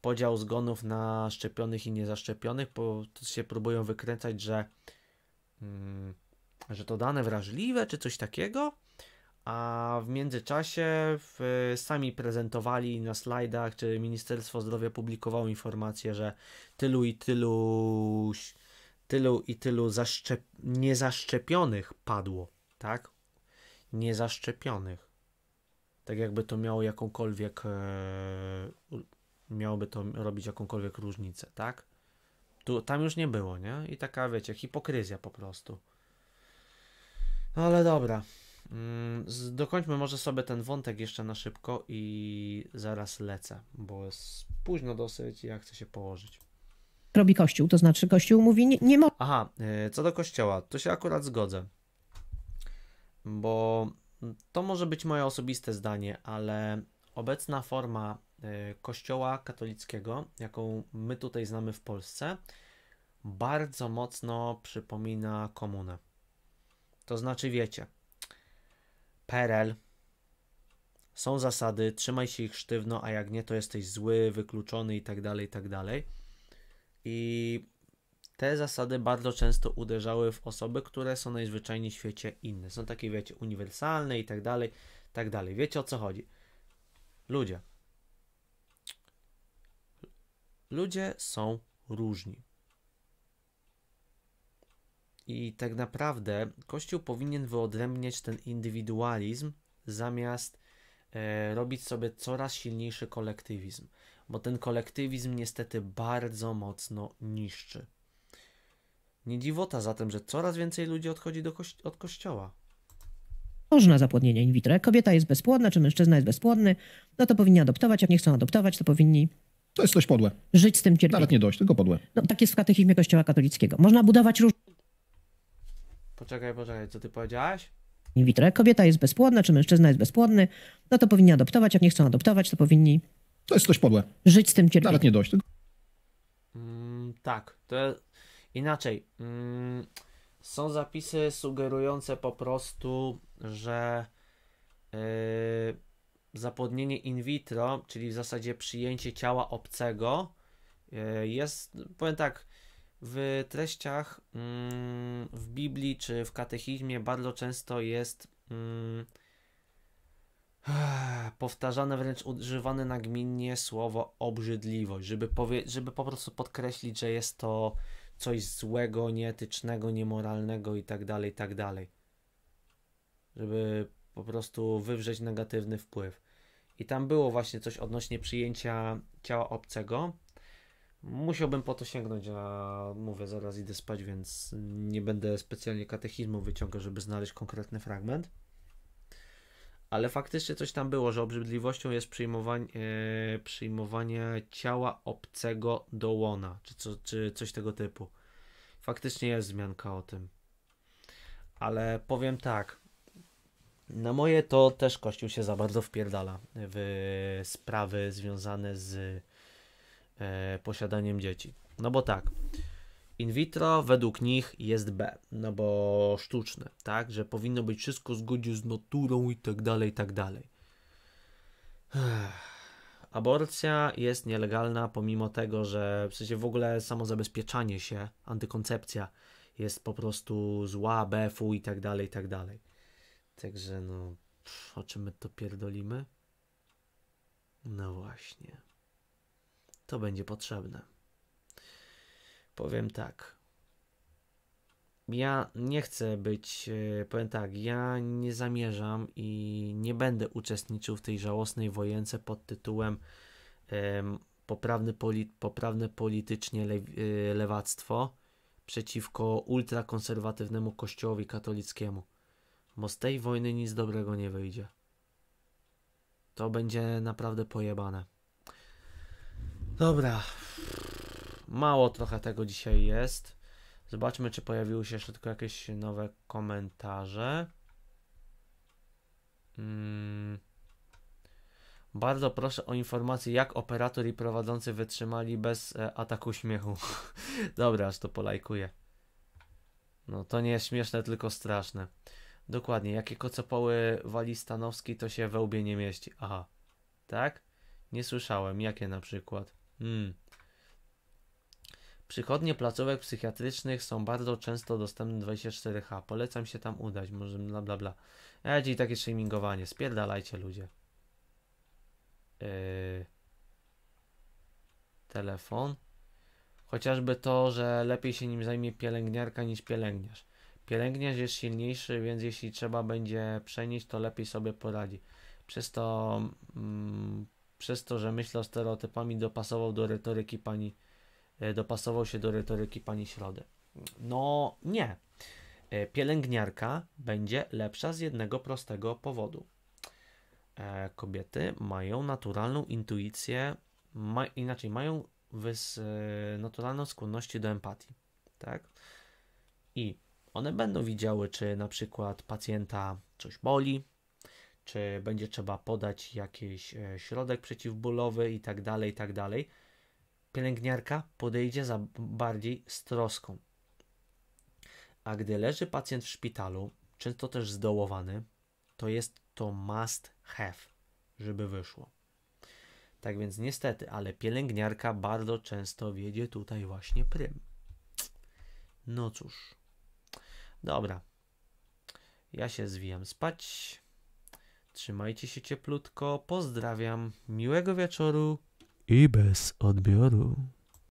podział zgonów na szczepionych i niezaszczepionych, bo się próbują wykręcać, że, mm, że to dane wrażliwe czy coś takiego a w międzyczasie w, sami prezentowali na slajdach, czy Ministerstwo Zdrowia publikowało informację, że tylu i tylu, tylu i tylu zaszczep, niezaszczepionych padło, tak? Niezaszczepionych. Tak jakby to miało jakąkolwiek, e, miałoby to robić jakąkolwiek różnicę, tak? Tu, tam już nie było, nie? I taka, wiecie, hipokryzja po prostu. No ale dobra. Mm, dokończmy może sobie ten wątek jeszcze na szybko i zaraz lecę, bo jest późno dosyć i ja chcę się położyć. Robi kościół, to znaczy kościół mówi nie, nie Aha, e, co do kościoła, to się akurat zgodzę, bo to może być moje osobiste zdanie, ale obecna forma e, kościoła katolickiego, jaką my tutaj znamy w Polsce, bardzo mocno przypomina komunę. To znaczy, wiecie, PRL. Są zasady, trzymaj się ich sztywno, a jak nie, to jesteś zły, wykluczony i tak dalej, i tak dalej. I te zasady bardzo często uderzały w osoby, które są najzwyczajniej w świecie inne. Są takie, wiecie, uniwersalne i tak dalej, tak dalej. Wiecie o co chodzi? Ludzie. Ludzie są różni. I tak naprawdę Kościół powinien wyodrębniać ten indywidualizm zamiast e, robić sobie coraz silniejszy kolektywizm, bo ten kolektywizm niestety bardzo mocno niszczy. Nie dziwota zatem, że coraz więcej ludzi odchodzi do kości od kościoła. Można zapłodnienie in vitro. Jak kobieta jest bezpłodna, czy mężczyzna jest bezpłodny, no to powinni adoptować. Jak nie chcą adoptować, to powinni to jest dość podłe. Żyć z tym cierpieniem. Nawet nie dość, tylko podłe. No, tak jest w katechizmie Kościoła katolickiego. Można budować różne... Poczekaj, poczekaj, co ty powiedziałaś? In vitro. Jak kobieta jest bezpłodna, czy mężczyzna jest bezpłodny, no to powinni adoptować. Jak nie chcą adoptować, to powinni. To jest coś podłe. Żyć z tym cierpieniem. Nawet nie dość. Mm, tak, to inaczej. Mm, są zapisy sugerujące po prostu, że yy, zapłodnienie in vitro, czyli w zasadzie przyjęcie ciała obcego, yy, jest, powiem tak, w treściach mm, w Biblii czy w katechizmie bardzo często jest mm, powtarzane, wręcz używane nagminnie słowo obrzydliwość, żeby, powie, żeby po prostu podkreślić, że jest to coś złego, nieetycznego, niemoralnego tak itd. Tak żeby po prostu wywrzeć negatywny wpływ. I tam było właśnie coś odnośnie przyjęcia ciała obcego, Musiałbym po to sięgnąć, a mówię, zaraz idę spać, więc nie będę specjalnie katechizmu wyciągał, żeby znaleźć konkretny fragment. Ale faktycznie coś tam było, że obrzydliwością jest przyjmowanie, e, przyjmowanie ciała obcego do łona, czy, co, czy coś tego typu. Faktycznie jest zmianka o tym. Ale powiem tak, na moje to też Kościół się za bardzo wpierdala w sprawy związane z e, posiadaniem dzieci. No bo tak, in vitro według nich jest B, no bo sztuczne, tak, że powinno być wszystko zgodnie z naturą i tak dalej, i tak dalej. Aborcja jest nielegalna pomimo tego, że w sensie w ogóle samo zabezpieczanie się, antykoncepcja jest po prostu zła, befu i tak dalej, i tak dalej. Także no, pff, o czym my to pierdolimy? No właśnie to będzie potrzebne. Powiem tak. Ja nie chcę być, e, powiem tak, ja nie zamierzam i nie będę uczestniczył w tej żałosnej wojence pod tytułem um, poprawny poli poprawne politycznie le e, lewactwo przeciwko ultrakonserwatywnemu kościołowi katolickiemu. Bo z tej wojny nic dobrego nie wyjdzie. To będzie naprawdę pojebane. Dobra. Mało trochę tego dzisiaj jest. Zobaczmy, czy pojawiły się jeszcze tylko jakieś nowe komentarze. Hmm. Bardzo proszę o informację, jak operator i prowadzący wytrzymali bez e, ataku śmiechu. Dobra, aż to polajkuję. No to nie jest śmieszne, tylko straszne. Dokładnie, jakie kocopoły wali Stanowski, to się we łbie nie mieści. Aha, tak? Nie słyszałem, jakie na przykład. Hmm. Przychodnie placówek psychiatrycznych są bardzo często dostępne 24H. Polecam się tam udać, może bla bla bla. Edzi ja takie streamingowanie, spierdalajcie ludzie. Yy... Telefon. Chociażby to, że lepiej się nim zajmie pielęgniarka niż pielęgniarz. Pielęgniarz jest silniejszy, więc jeśli trzeba będzie przenieść, to lepiej sobie poradzi. Przez to mm, przez to, że myślał stereotypami, dopasował do retoryki pani, e, dopasował się do retoryki pani Środy. No nie. E, pielęgniarka będzie lepsza z jednego prostego powodu. E, kobiety mają naturalną intuicję, ma, inaczej mają wys, naturalną skłonność do empatii, tak? I one będą widziały, czy na przykład pacjenta coś boli, czy będzie trzeba podać jakiś e, środek przeciwbólowy i tak dalej, i tak dalej. Pielęgniarka podejdzie za bardziej z troską. A gdy leży pacjent w szpitalu, często też zdołowany, to jest to must have, żeby wyszło. Tak więc niestety, ale pielęgniarka bardzo często wiedzie tutaj właśnie prym. No cóż. Dobra. Ja się zwijam spać. Trzymajcie się cieplutko. Pozdrawiam. Miłego wieczoru i bez odbioru.